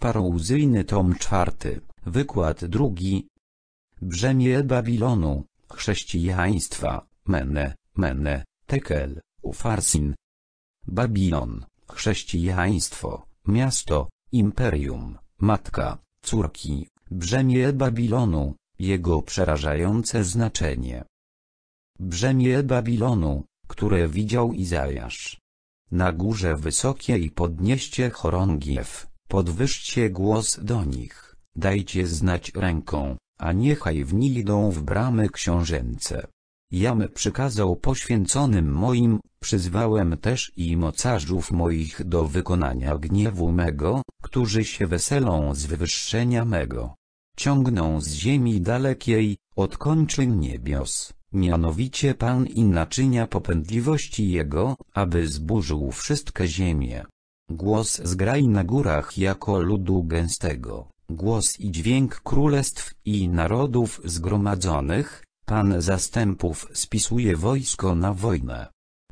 Parouzyjny tom czwarty, wykład drugi. Brzemię Babilonu, chrześcijaństwa, Mene, Mene, Tekel, Ufarsin. Babilon, chrześcijaństwo, miasto, imperium, matka, córki, brzemię Babilonu, jego przerażające znaczenie. Brzemię Babilonu, które widział Izajasz. Na górze wysokiej podnieście chorągiew, Podwyższcie głos do nich, dajcie znać ręką, a niechaj w nich idą w bramy książęce. Jam przykazał poświęconym moim, przyzwałem też i mocarzów moich do wykonania gniewu mego, którzy się weselą z wywyższenia mego. Ciągną z ziemi dalekiej, od kończyn niebios, mianowicie Pan i naczynia popędliwości Jego, aby zburzył wszystkie ziemię. Głos z na górach jako ludu gęstego, głos i dźwięk królestw i narodów zgromadzonych, Pan zastępów spisuje wojsko na wojnę.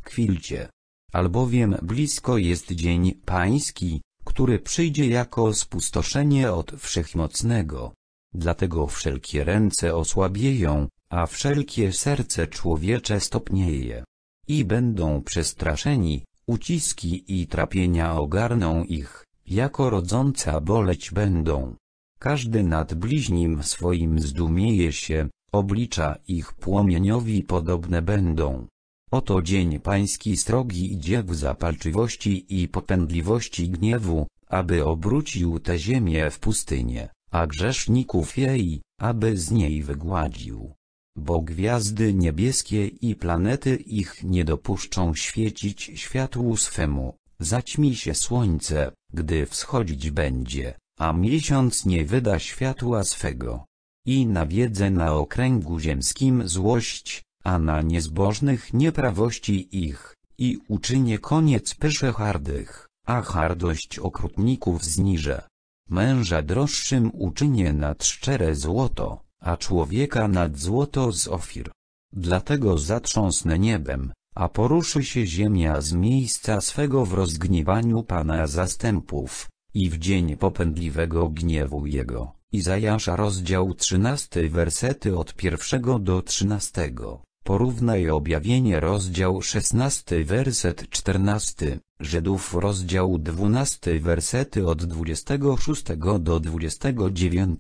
Kwilcie. Albowiem blisko jest dzień pański, który przyjdzie jako spustoszenie od wszechmocnego. Dlatego wszelkie ręce osłabieją, a wszelkie serce człowiecze stopnieje. I będą przestraszeni, Uciski i trapienia ogarną ich, jako rodząca boleć będą. Każdy nad bliźnim swoim zdumieje się, oblicza ich płomieniowi podobne będą. Oto dzień pański strogi idzie w zapalczywości i popędliwości gniewu, aby obrócił tę ziemię w pustynię, a grzeszników jej, aby z niej wygładził bo gwiazdy niebieskie i planety ich nie dopuszczą świecić światłu swemu, zaćmi się słońce, gdy wschodzić będzie, a miesiąc nie wyda światła swego. I nawiedzę na okręgu ziemskim złość, a na niezbożnych nieprawości ich, i uczynię koniec pysze hardych, a hardość okrutników zniżę. Męża droższym uczynię nad szczere złoto a człowieka nad złoto z ofir. Dlatego zatrząsnę niebem, a poruszy się ziemia z miejsca swego w rozgniewaniu Pana zastępów, i w dzień popędliwego gniewu Jego. Izajasza rozdział 13 wersety od pierwszego do trzynastego. Porównaj objawienie rozdział 16 werset 14, Żydów rozdział 12 wersety od 26 do 29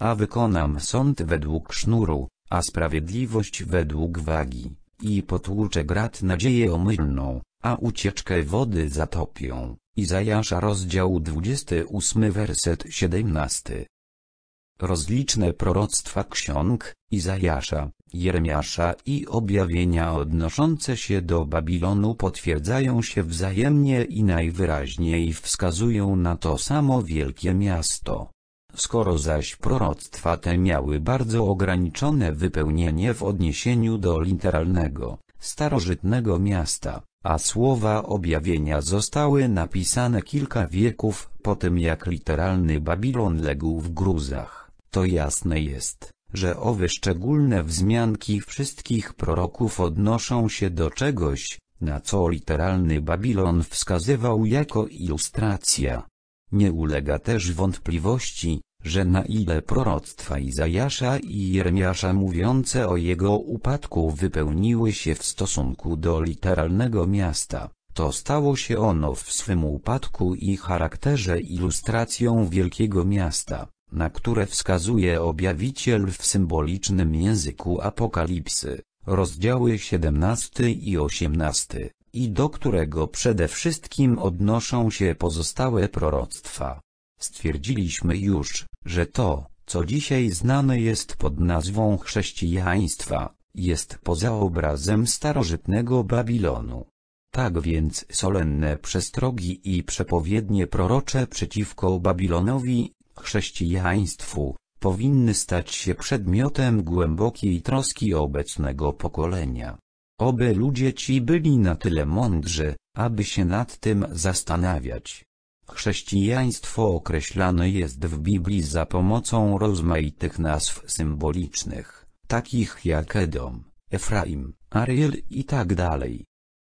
a wykonam sąd według sznuru, a sprawiedliwość według wagi, i potłuczę grat nadzieję omylną, a ucieczkę wody zatopią. Izajasza rozdział 28 werset 17 Rozliczne proroctwa ksiąg, Izajasza, Jeremiasza i objawienia odnoszące się do Babilonu potwierdzają się wzajemnie i najwyraźniej wskazują na to samo wielkie miasto. Skoro zaś proroctwa te miały bardzo ograniczone wypełnienie w odniesieniu do literalnego, starożytnego miasta, a słowa objawienia zostały napisane kilka wieków po tym jak literalny Babilon legł w gruzach, to jasne jest, że owe szczególne wzmianki wszystkich proroków odnoszą się do czegoś, na co literalny Babilon wskazywał jako ilustracja. Nie ulega też wątpliwości, że na ile proroctwa Izajasza i Jeremiasza mówiące o jego upadku wypełniły się w stosunku do literalnego miasta, to stało się ono w swym upadku i charakterze ilustracją wielkiego miasta, na które wskazuje objawiciel w symbolicznym języku Apokalipsy, rozdziały 17 i 18, i do którego przede wszystkim odnoszą się pozostałe proroctwa. Stwierdziliśmy już, że to, co dzisiaj znane jest pod nazwą chrześcijaństwa, jest poza obrazem starożytnego Babilonu. Tak więc solenne przestrogi i przepowiednie prorocze przeciwko Babilonowi, chrześcijaństwu, powinny stać się przedmiotem głębokiej troski obecnego pokolenia. Oby ludzie ci byli na tyle mądrzy, aby się nad tym zastanawiać. Chrześcijaństwo określane jest w Biblii za pomocą rozmaitych nazw symbolicznych, takich jak Edom, Efraim, Ariel itd. Tak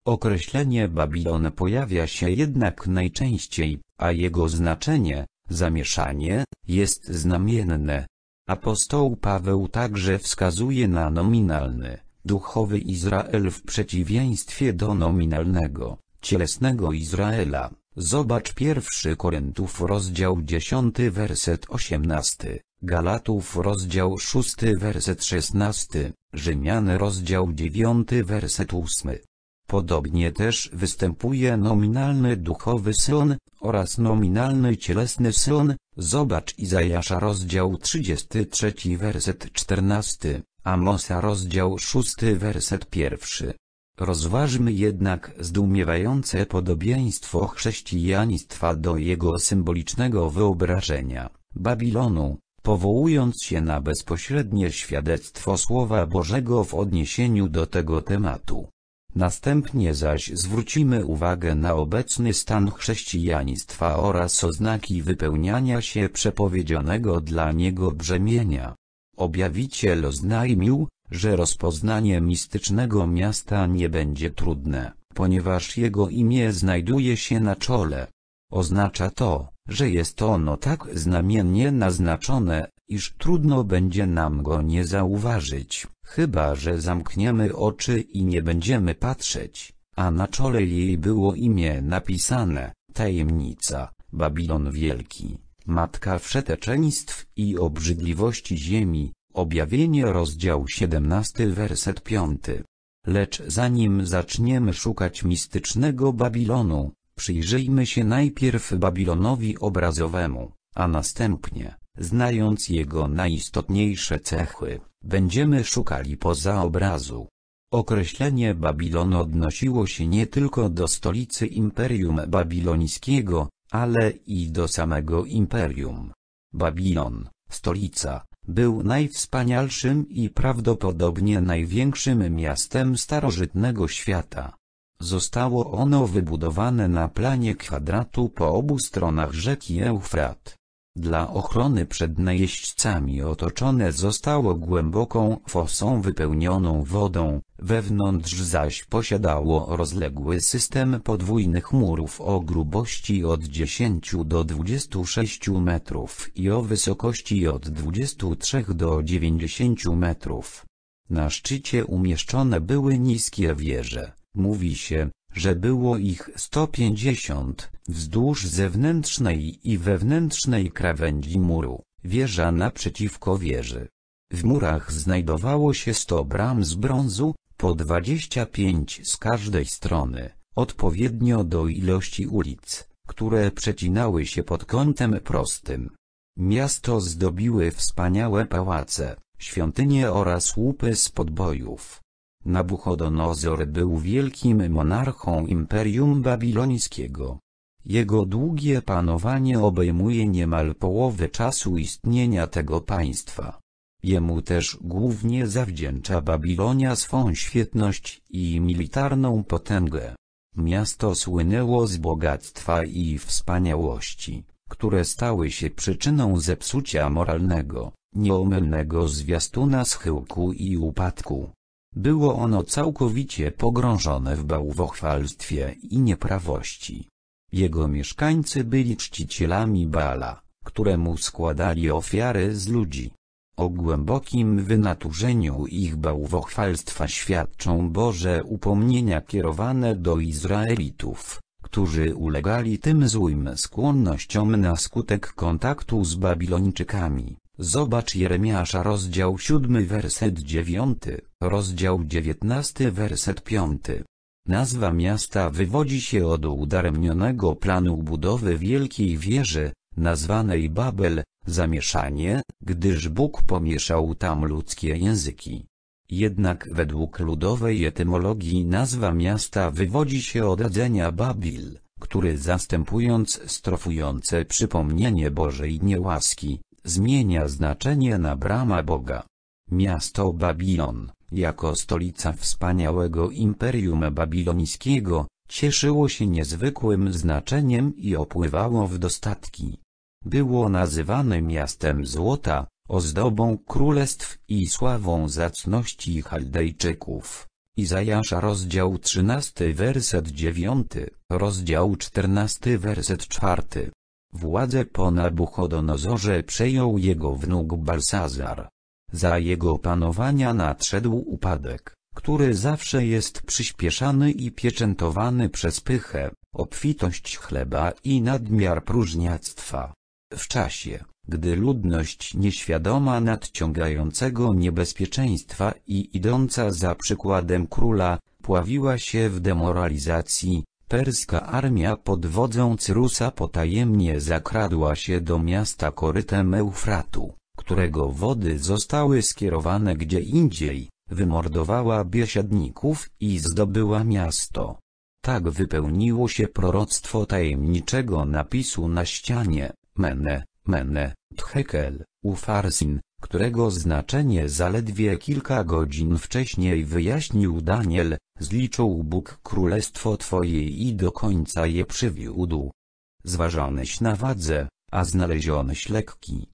Określenie Babilon pojawia się jednak najczęściej, a jego znaczenie, zamieszanie, jest znamienne. Apostoł Paweł także wskazuje na nominalny, duchowy Izrael w przeciwieństwie do nominalnego, cielesnego Izraela. Zobacz pierwszy Koryntów rozdział 10 werset 18, Galatów rozdział 6 werset 16, Rzymian rozdział 9 werset 8. Podobnie też występuje nominalny duchowy son, oraz nominalny cielesny son, zobacz Izajasza rozdział 33 werset 14, Amosa rozdział 6 werset 1. Rozważmy jednak zdumiewające podobieństwo chrześcijaństwa do jego symbolicznego wyobrażenia, Babilonu, powołując się na bezpośrednie świadectwo Słowa Bożego w odniesieniu do tego tematu. Następnie zaś zwrócimy uwagę na obecny stan chrześcijaństwa oraz oznaki wypełniania się przepowiedzianego dla niego brzemienia. Objawiciel oznajmił, że rozpoznanie mistycznego miasta nie będzie trudne, ponieważ jego imię znajduje się na czole. Oznacza to, że jest ono tak znamiennie naznaczone, iż trudno będzie nam go nie zauważyć, chyba że zamkniemy oczy i nie będziemy patrzeć, a na czole jej było imię napisane, tajemnica, Babilon Wielki, matka wszeteczeństw i obrzydliwości ziemi, Objawienie rozdział 17 werset 5. Lecz zanim zaczniemy szukać mistycznego Babilonu, przyjrzyjmy się najpierw Babilonowi obrazowemu, a następnie, znając jego najistotniejsze cechy, będziemy szukali poza obrazu. Określenie Babilon odnosiło się nie tylko do stolicy Imperium Babilońskiego, ale i do samego imperium. Babilon, stolica, był najwspanialszym i prawdopodobnie największym miastem starożytnego świata. Zostało ono wybudowane na planie kwadratu po obu stronach rzeki Eufrat. Dla ochrony przed najeźdźcami otoczone zostało głęboką fosą wypełnioną wodą, wewnątrz zaś posiadało rozległy system podwójnych murów o grubości od 10 do 26 metrów i o wysokości od 23 do 90 metrów. Na szczycie umieszczone były niskie wieże, mówi się, że było ich 150, wzdłuż zewnętrznej i wewnętrznej krawędzi muru, wieża naprzeciwko wieży. W murach znajdowało się 100 bram z brązu, po 25 z każdej strony, odpowiednio do ilości ulic, które przecinały się pod kątem prostym. Miasto zdobiły wspaniałe pałace, świątynie oraz łupy z podbojów. Nabuchodonozor był wielkim monarchą Imperium Babilońskiego. Jego długie panowanie obejmuje niemal połowę czasu istnienia tego państwa. Jemu też głównie zawdzięcza Babilonia swą świetność i militarną potęgę. Miasto słynęło z bogactwa i wspaniałości, które stały się przyczyną zepsucia moralnego, nieomylnego zwiastuna schyłku i upadku. Było ono całkowicie pogrążone w bałwochwalstwie i nieprawości. Jego mieszkańcy byli czcicielami Bala, któremu składali ofiary z ludzi. O głębokim wynaturzeniu ich bałwochwalstwa świadczą Boże upomnienia kierowane do Izraelitów, którzy ulegali tym złym skłonnościom na skutek kontaktu z Babilończykami. Zobacz Jeremiasza rozdział 7 werset 9, rozdział 19 werset 5. Nazwa miasta wywodzi się od udaremnionego planu budowy wielkiej wieży, nazwanej Babel, zamieszanie, gdyż Bóg pomieszał tam ludzkie języki. Jednak według ludowej etymologii nazwa miasta wywodzi się od adzenia Babil, który zastępując strofujące przypomnienie Bożej niełaski, zmienia znaczenie na brama Boga. Miasto Babilon, jako stolica wspaniałego imperium babilońskiego, cieszyło się niezwykłym znaczeniem i opływało w dostatki. Było nazywane miastem złota, ozdobą królestw i sławą zacności Chaldejczyków. Izajasza rozdział 13 werset 9, rozdział 14 werset 4. Władzę po Nabuchodonozorze przejął jego wnuk Balsazar. Za jego panowania nadszedł upadek, który zawsze jest przyspieszany i pieczętowany przez pychę, obfitość chleba i nadmiar próżniactwa. W czasie, gdy ludność nieświadoma nadciągającego niebezpieczeństwa i idąca za przykładem króla, pławiła się w demoralizacji, Perska armia pod wodzą Cyrusa potajemnie zakradła się do miasta korytem Eufratu, którego wody zostały skierowane gdzie indziej, wymordowała biesiadników i zdobyła miasto. Tak wypełniło się proroctwo tajemniczego napisu na ścianie, Mene, Mene, Tchekel, Ufarsin, którego znaczenie zaledwie kilka godzin wcześniej wyjaśnił Daniel, Zliczył Bóg królestwo Twoje i do końca je przywiódł. Zważonyś na wadze, a znalezionyś lekki.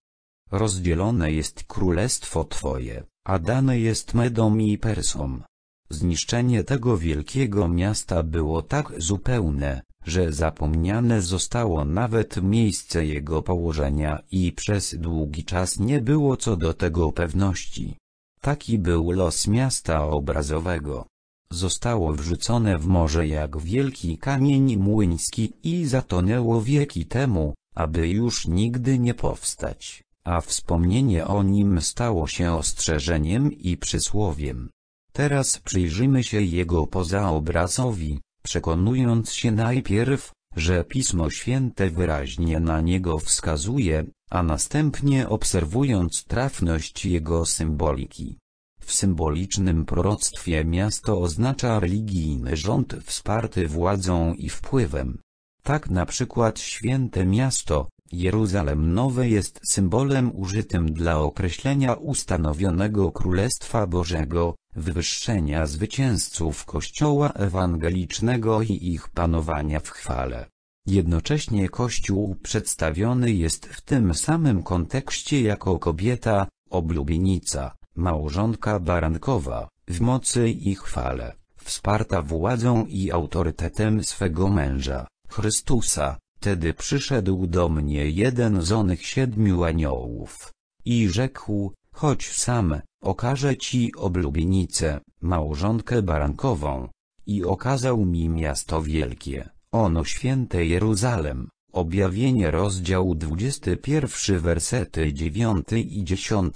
Rozdzielone jest królestwo Twoje, a dane jest Medom i Persom. Zniszczenie tego wielkiego miasta było tak zupełne, że zapomniane zostało nawet miejsce jego położenia i przez długi czas nie było co do tego pewności. Taki był los miasta obrazowego. Zostało wrzucone w morze jak wielki kamień młyński i zatonęło wieki temu, aby już nigdy nie powstać, a wspomnienie o nim stało się ostrzeżeniem i przysłowiem. Teraz przyjrzymy się jego pozaobrazowi, przekonując się najpierw, że Pismo Święte wyraźnie na niego wskazuje, a następnie obserwując trafność jego symboliki. W symbolicznym proroctwie miasto oznacza religijny rząd wsparty władzą i wpływem. Tak na przykład święte miasto, Jeruzalem Nowe jest symbolem użytym dla określenia ustanowionego Królestwa Bożego, wywyższenia zwycięzców Kościoła Ewangelicznego i ich panowania w chwale. Jednocześnie Kościół przedstawiony jest w tym samym kontekście jako kobieta, oblubienica, małżonka barankowa, w mocy i chwale, wsparta władzą i autorytetem swego męża, Chrystusa, tedy przyszedł do mnie jeden z onych siedmiu aniołów. I rzekł, chodź sam, okażę ci oblubienicę, małżonkę barankową. I okazał mi miasto wielkie, ono święte Jeruzalem. Objawienie rozdział 21 wersety 9 i 10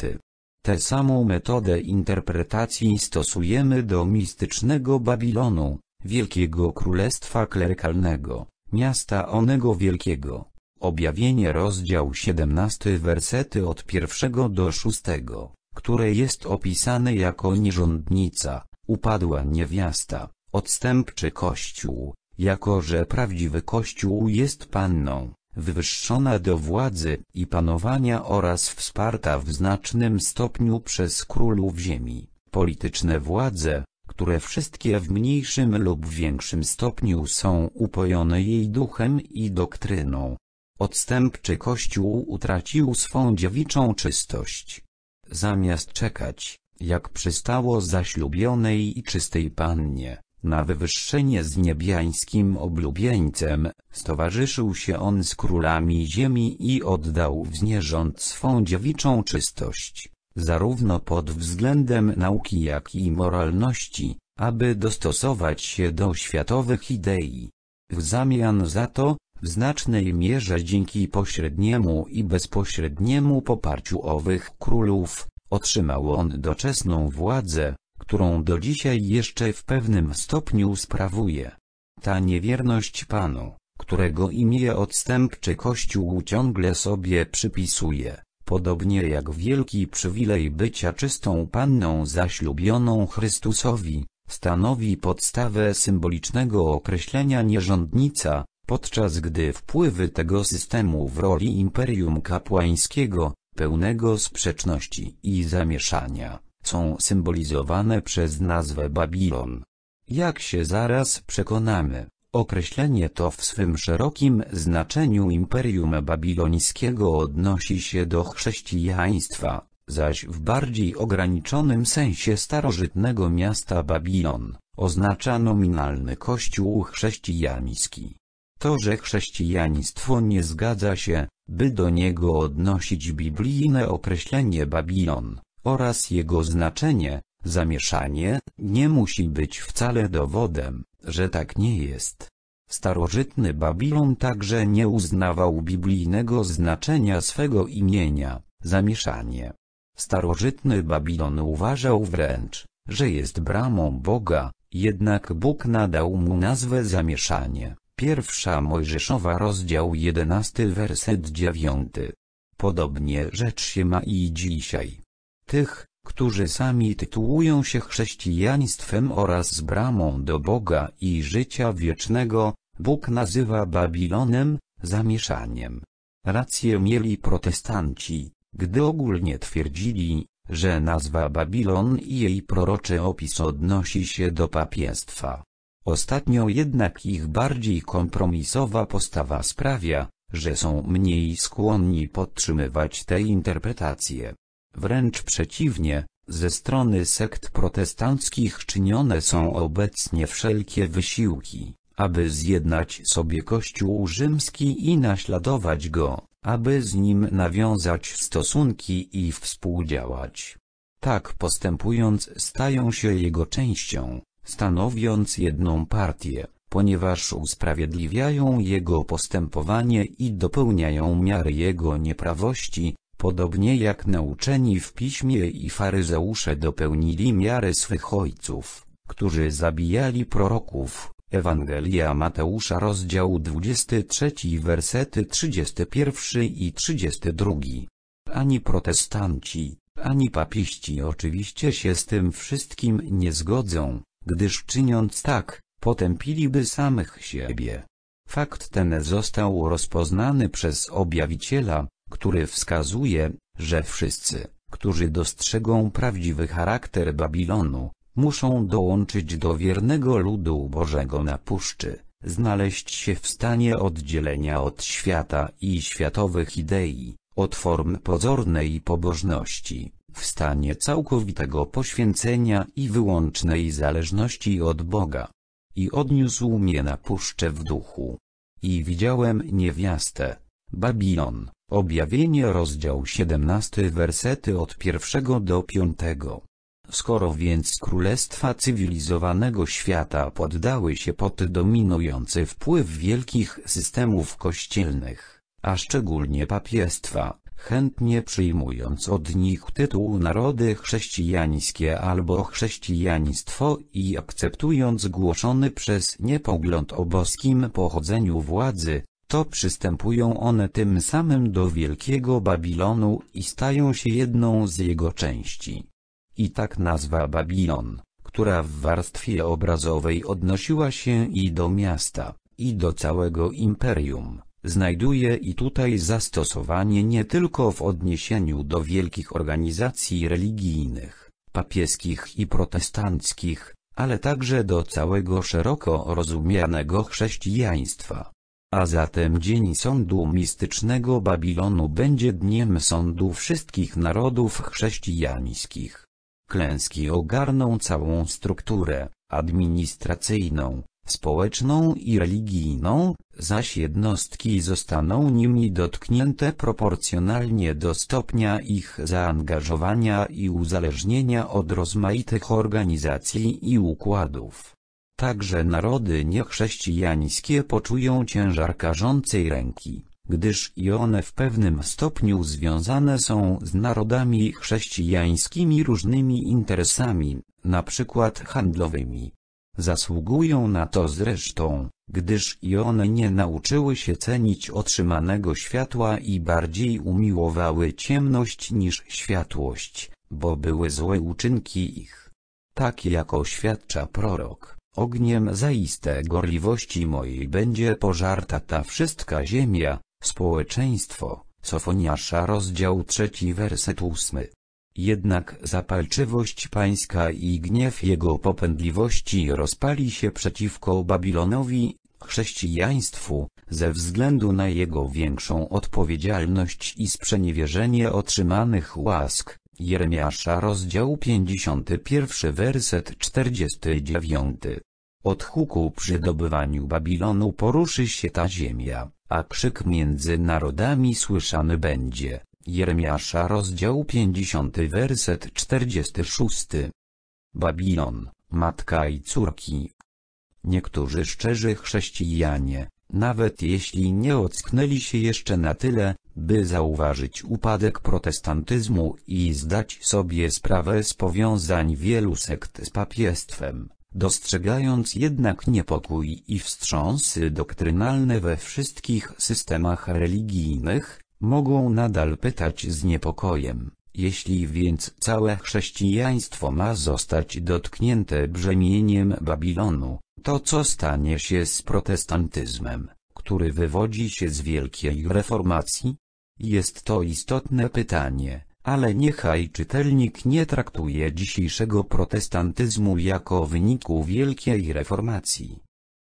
Tę samą metodę interpretacji stosujemy do mistycznego Babilonu, wielkiego królestwa klerykalnego, miasta onego wielkiego. Objawienie rozdział 17 wersety od pierwszego do szóstego, które jest opisane jako nierządnica, upadła niewiasta, odstępczy kościół, jako że prawdziwy kościół jest panną wywyższona do władzy i panowania oraz wsparta w znacznym stopniu przez królów ziemi, polityczne władze, które wszystkie w mniejszym lub większym stopniu są upojone jej duchem i doktryną. Odstępczy Kościół utracił swą dziewiczą czystość. Zamiast czekać, jak przystało zaślubionej i czystej pannie, na wywyższenie z niebiańskim oblubieńcem, stowarzyszył się on z królami ziemi i oddał wznierząd swą dziewiczą czystość, zarówno pod względem nauki jak i moralności, aby dostosować się do światowych idei. W zamian za to, w znacznej mierze dzięki pośredniemu i bezpośredniemu poparciu owych królów, otrzymał on doczesną władzę, którą do dzisiaj jeszcze w pewnym stopniu sprawuje. Ta niewierność Panu, którego imię odstępczy Kościół ciągle sobie przypisuje, podobnie jak wielki przywilej bycia czystą panną zaślubioną Chrystusowi, stanowi podstawę symbolicznego określenia nierządnica, podczas gdy wpływy tego systemu w roli imperium kapłańskiego, pełnego sprzeczności i zamieszania, są symbolizowane przez nazwę Babilon. Jak się zaraz przekonamy, określenie to w swym szerokim znaczeniu Imperium Babilońskiego odnosi się do chrześcijaństwa, zaś w bardziej ograniczonym sensie starożytnego miasta Babilon, oznacza nominalny kościół chrześcijański. To, że chrześcijaństwo nie zgadza się, by do niego odnosić biblijne określenie Babilon, oraz jego znaczenie, zamieszanie, nie musi być wcale dowodem, że tak nie jest. Starożytny Babilon także nie uznawał biblijnego znaczenia swego imienia, zamieszanie. Starożytny Babilon uważał wręcz, że jest bramą Boga, jednak Bóg nadał mu nazwę zamieszanie. Pierwsza Mojżeszowa rozdział 11 werset 9. Podobnie rzecz się ma i dzisiaj tych, którzy sami tytułują się chrześcijaństwem oraz z bramą do Boga i życia wiecznego, Bóg nazywa Babilonem, zamieszaniem. Rację mieli protestanci, gdy ogólnie twierdzili, że nazwa Babilon i jej proroczy opis odnosi się do papiestwa. Ostatnio jednak ich bardziej kompromisowa postawa sprawia, że są mniej skłonni podtrzymywać te interpretacje. Wręcz przeciwnie, ze strony sekt protestanckich czynione są obecnie wszelkie wysiłki, aby zjednać sobie Kościół rzymski i naśladować go, aby z nim nawiązać stosunki i współdziałać. Tak postępując stają się jego częścią, stanowiąc jedną partię, ponieważ usprawiedliwiają jego postępowanie i dopełniają miary jego nieprawości, Podobnie jak nauczeni w piśmie i faryzeusze dopełnili miarę swych ojców, którzy zabijali proroków. Ewangelia Mateusza rozdział 23 wersety 31 i 32. Ani protestanci, ani papiści oczywiście się z tym wszystkim nie zgodzą, gdyż czyniąc tak, potępiliby samych siebie. Fakt ten został rozpoznany przez objawiciela, który wskazuje, że wszyscy, którzy dostrzegą prawdziwy charakter Babilonu, muszą dołączyć do wiernego ludu Bożego na puszczy, znaleźć się w stanie oddzielenia od świata i światowych idei, od form pozornej pobożności, w stanie całkowitego poświęcenia i wyłącznej zależności od Boga. I odniósł mnie na puszczę w duchu. I widziałem niewiastę, Babilon, Objawienie rozdział 17 wersety od pierwszego do piątego. Skoro więc królestwa cywilizowanego świata poddały się pod dominujący wpływ wielkich systemów kościelnych, a szczególnie papiestwa, chętnie przyjmując od nich tytuł narody chrześcijańskie albo chrześcijaństwo i akceptując głoszony przez nie pogląd o boskim pochodzeniu władzy, to przystępują one tym samym do Wielkiego Babilonu i stają się jedną z jego części. I tak nazwa Babilon, która w warstwie obrazowej odnosiła się i do miasta, i do całego imperium, znajduje i tutaj zastosowanie nie tylko w odniesieniu do wielkich organizacji religijnych, papieskich i protestanckich, ale także do całego szeroko rozumianego chrześcijaństwa a zatem dzień sądu mistycznego Babilonu będzie dniem sądu wszystkich narodów chrześcijańskich. Klęski ogarną całą strukturę administracyjną, społeczną i religijną, zaś jednostki zostaną nimi dotknięte proporcjonalnie do stopnia ich zaangażowania i uzależnienia od rozmaitych organizacji i układów. Także narody niechrześcijańskie poczują ciężar karzącej ręki, gdyż i one w pewnym stopniu związane są z narodami chrześcijańskimi różnymi interesami, na przykład handlowymi. Zasługują na to zresztą, gdyż i one nie nauczyły się cenić otrzymanego światła i bardziej umiłowały ciemność niż światłość, bo były złe uczynki ich. Tak jak oświadcza prorok. Ogniem zaiste gorliwości mojej będzie pożarta ta wszystka ziemia, społeczeństwo, Sofoniasza rozdział trzeci werset ósmy. Jednak zapalczywość pańska i gniew jego popędliwości rozpali się przeciwko Babilonowi, chrześcijaństwu, ze względu na jego większą odpowiedzialność i sprzeniewierzenie otrzymanych łask. Jeremiasza rozdział 51 werset 49 od huku przy dobywaniu Babilonu poruszy się ta ziemia, a krzyk między narodami słyszany będzie. Jeremiasza rozdział 50 werset 46. Babilon, matka i córki. Niektórzy szczerzy chrześcijanie, nawet jeśli nie ocknęli się jeszcze na tyle, by zauważyć upadek protestantyzmu i zdać sobie sprawę z powiązań wielu sekt z papiestwem, dostrzegając jednak niepokój i wstrząsy doktrynalne we wszystkich systemach religijnych, mogą nadal pytać z niepokojem, jeśli więc całe chrześcijaństwo ma zostać dotknięte brzemieniem Babilonu, to co stanie się z protestantyzmem, który wywodzi się z wielkiej reformacji? Jest to istotne pytanie, ale niechaj czytelnik nie traktuje dzisiejszego protestantyzmu jako wyniku wielkiej reformacji.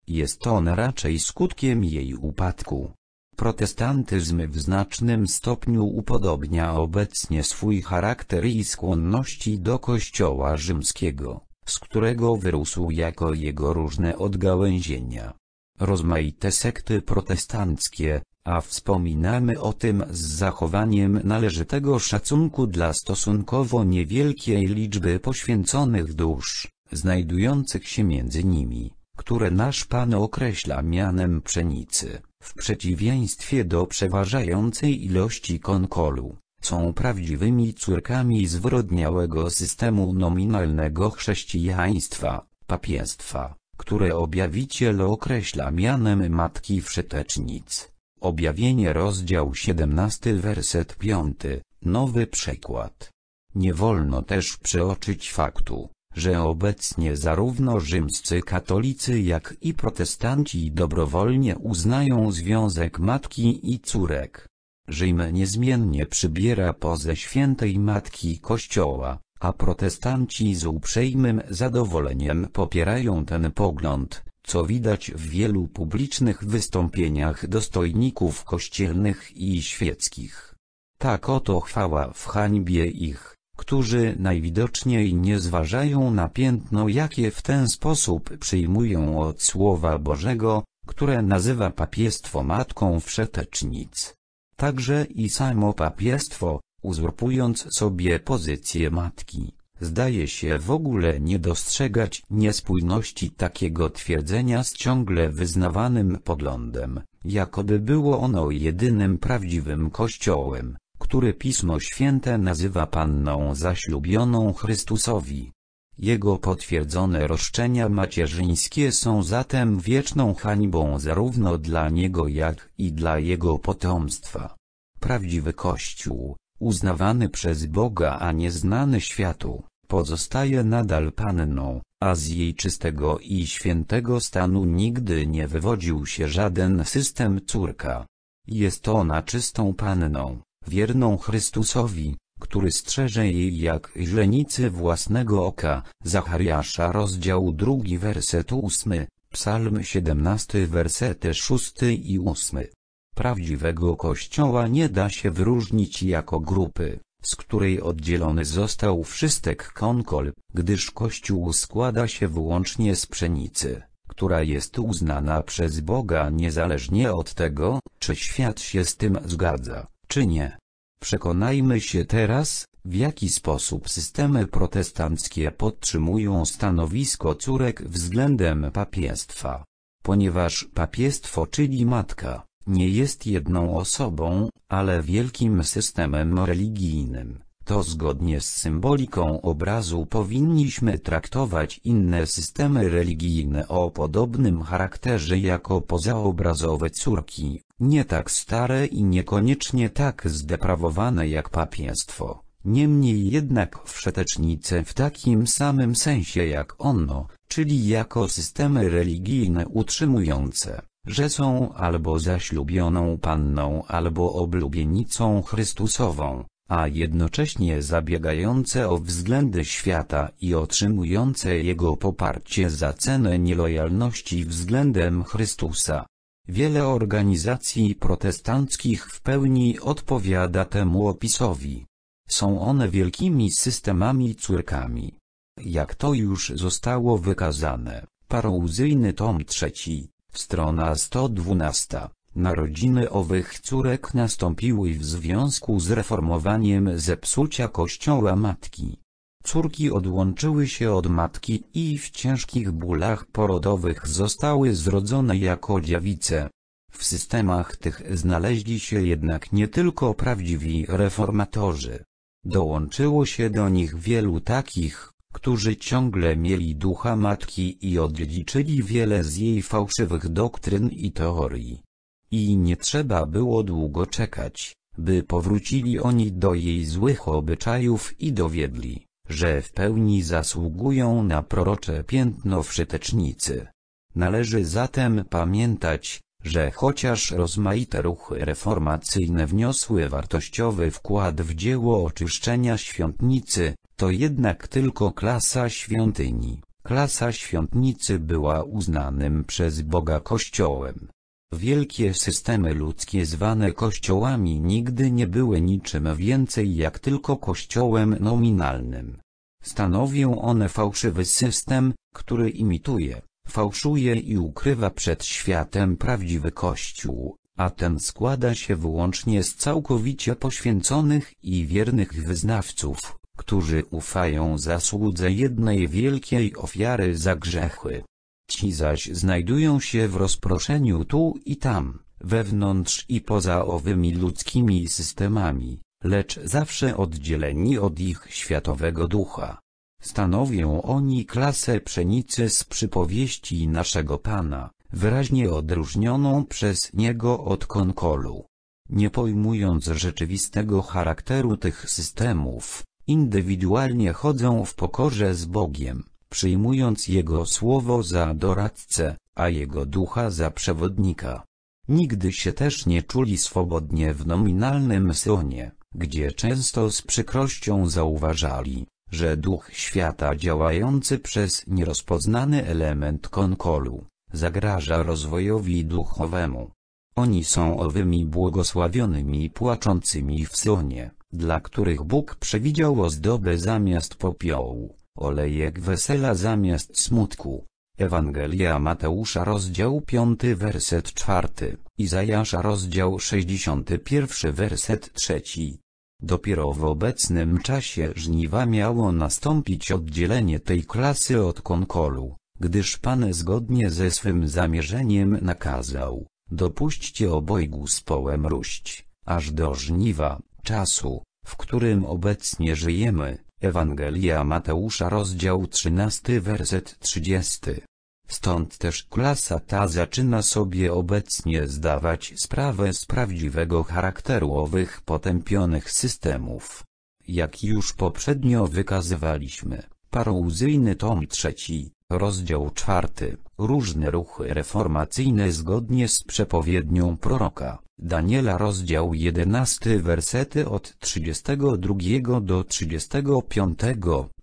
Jest on raczej skutkiem jej upadku. Protestantyzm w znacznym stopniu upodobnia obecnie swój charakter i skłonności do kościoła rzymskiego, z którego wyrósł jako jego różne odgałęzienia. Rozmaite sekty protestanckie, a wspominamy o tym z zachowaniem należytego szacunku dla stosunkowo niewielkiej liczby poświęconych dusz, znajdujących się między nimi, które nasz Pan określa mianem pszenicy, w przeciwieństwie do przeważającej ilości konkolu są prawdziwymi córkami zwrodniałego systemu nominalnego chrześcijaństwa, papiestwa, które objawiciel określa mianem matki wszytecznic. Objawienie rozdział 17 werset 5, nowy przekład. Nie wolno też przeoczyć faktu, że obecnie zarówno rzymscy katolicy jak i protestanci dobrowolnie uznają związek matki i córek. Rzym niezmiennie przybiera pozę świętej matki Kościoła, a protestanci z uprzejmym zadowoleniem popierają ten pogląd, co widać w wielu publicznych wystąpieniach dostojników kościelnych i świeckich. Tak oto chwała w hańbie ich, którzy najwidoczniej nie zważają na piętno jakie w ten sposób przyjmują od Słowa Bożego, które nazywa papiestwo matką wszetecznic. Także i samo papiestwo, uzurpując sobie pozycję matki zdaje się w ogóle nie dostrzegać niespójności takiego twierdzenia z ciągle wyznawanym poglądem, jakoby było ono jedynym prawdziwym Kościołem, który Pismo Święte nazywa Panną zaślubioną Chrystusowi. Jego potwierdzone roszczenia macierzyńskie są zatem wieczną hańbą zarówno dla niego jak i dla jego potomstwa. Prawdziwy Kościół, uznawany przez Boga a nieznany światu, Pozostaje nadal panną, a z jej czystego i świętego stanu nigdy nie wywodził się żaden system córka. Jest ona czystą panną, wierną Chrystusowi, który strzeże jej jak źrenicy własnego oka, Zachariasza rozdział 2 werset 8, psalm 17 wersety 6 i 8. Prawdziwego Kościoła nie da się wyróżnić jako grupy z której oddzielony został wszystek konkol, gdyż Kościół składa się wyłącznie z pszenicy, która jest uznana przez Boga niezależnie od tego, czy świat się z tym zgadza, czy nie. Przekonajmy się teraz, w jaki sposób systemy protestanckie podtrzymują stanowisko córek względem papiestwa. Ponieważ papiestwo czyli matka, nie jest jedną osobą, ale wielkim systemem religijnym, to zgodnie z symboliką obrazu powinniśmy traktować inne systemy religijne o podobnym charakterze jako pozaobrazowe córki, nie tak stare i niekoniecznie tak zdeprawowane jak papieństwo, Niemniej jednak wszetecznice w takim samym sensie jak ono, czyli jako systemy religijne utrzymujące że są albo zaślubioną panną albo oblubienicą Chrystusową, a jednocześnie zabiegające o względy świata i otrzymujące jego poparcie za cenę nielojalności względem Chrystusa. Wiele organizacji protestanckich w pełni odpowiada temu opisowi. Są one wielkimi systemami córkami. Jak to już zostało wykazane, parouzyjny tom trzeci Strona 112. Narodziny owych córek nastąpiły w związku z reformowaniem zepsucia kościoła matki. Córki odłączyły się od matki i w ciężkich bólach porodowych zostały zrodzone jako dziewice. W systemach tych znaleźli się jednak nie tylko prawdziwi reformatorzy. Dołączyło się do nich wielu takich, którzy ciągle mieli ducha matki i odziedziczyli wiele z jej fałszywych doktryn i teorii. I nie trzeba było długo czekać, by powrócili oni do jej złych obyczajów i dowiedli, że w pełni zasługują na prorocze piętno wszytecznicy. Należy zatem pamiętać, że chociaż rozmaite ruchy reformacyjne wniosły wartościowy wkład w dzieło oczyszczenia świątnicy, to jednak tylko klasa świątyni. Klasa świątnicy była uznanym przez Boga kościołem. Wielkie systemy ludzkie zwane kościołami nigdy nie były niczym więcej jak tylko kościołem nominalnym. Stanowią one fałszywy system, który imituje, fałszuje i ukrywa przed światem prawdziwy kościół, a ten składa się wyłącznie z całkowicie poświęconych i wiernych wyznawców, którzy ufają zasłudze jednej wielkiej ofiary za grzechy. Ci zaś znajdują się w rozproszeniu tu i tam, wewnątrz i poza owymi ludzkimi systemami, lecz zawsze oddzieleni od ich światowego ducha. Stanowią oni klasę pszenicy z przypowieści naszego Pana, wyraźnie odróżnioną przez niego od konkolu. Nie pojmując rzeczywistego charakteru tych systemów, Indywidualnie chodzą w pokorze z Bogiem, przyjmując Jego słowo za doradcę, a Jego ducha za przewodnika. Nigdy się też nie czuli swobodnie w nominalnym sonie, gdzie często z przykrością zauważali, że duch świata działający przez nierozpoznany element konkolu, zagraża rozwojowi duchowemu. Oni są owymi błogosławionymi płaczącymi w sonie, dla których Bóg przewidział ozdobę zamiast popiołu, olejek wesela zamiast smutku. Ewangelia Mateusza rozdział 5 werset 4, Izajasza rozdział 61 werset 3. Dopiero w obecnym czasie żniwa miało nastąpić oddzielenie tej klasy od konkolu, gdyż Pan zgodnie ze swym zamierzeniem nakazał, dopuśćcie obojgu z połem róść, aż do żniwa, czasu, w którym obecnie żyjemy. Ewangelia Mateusza rozdział 13 werset 30. Stąd też klasa ta zaczyna sobie obecnie zdawać sprawę z prawdziwego charakteru owych potępionych systemów. Jak już poprzednio wykazywaliśmy, parouzyjny tom trzeci, rozdział czwarty, różne ruchy reformacyjne zgodnie z przepowiednią proroka Daniela rozdział 11 wersety od 32 do 35,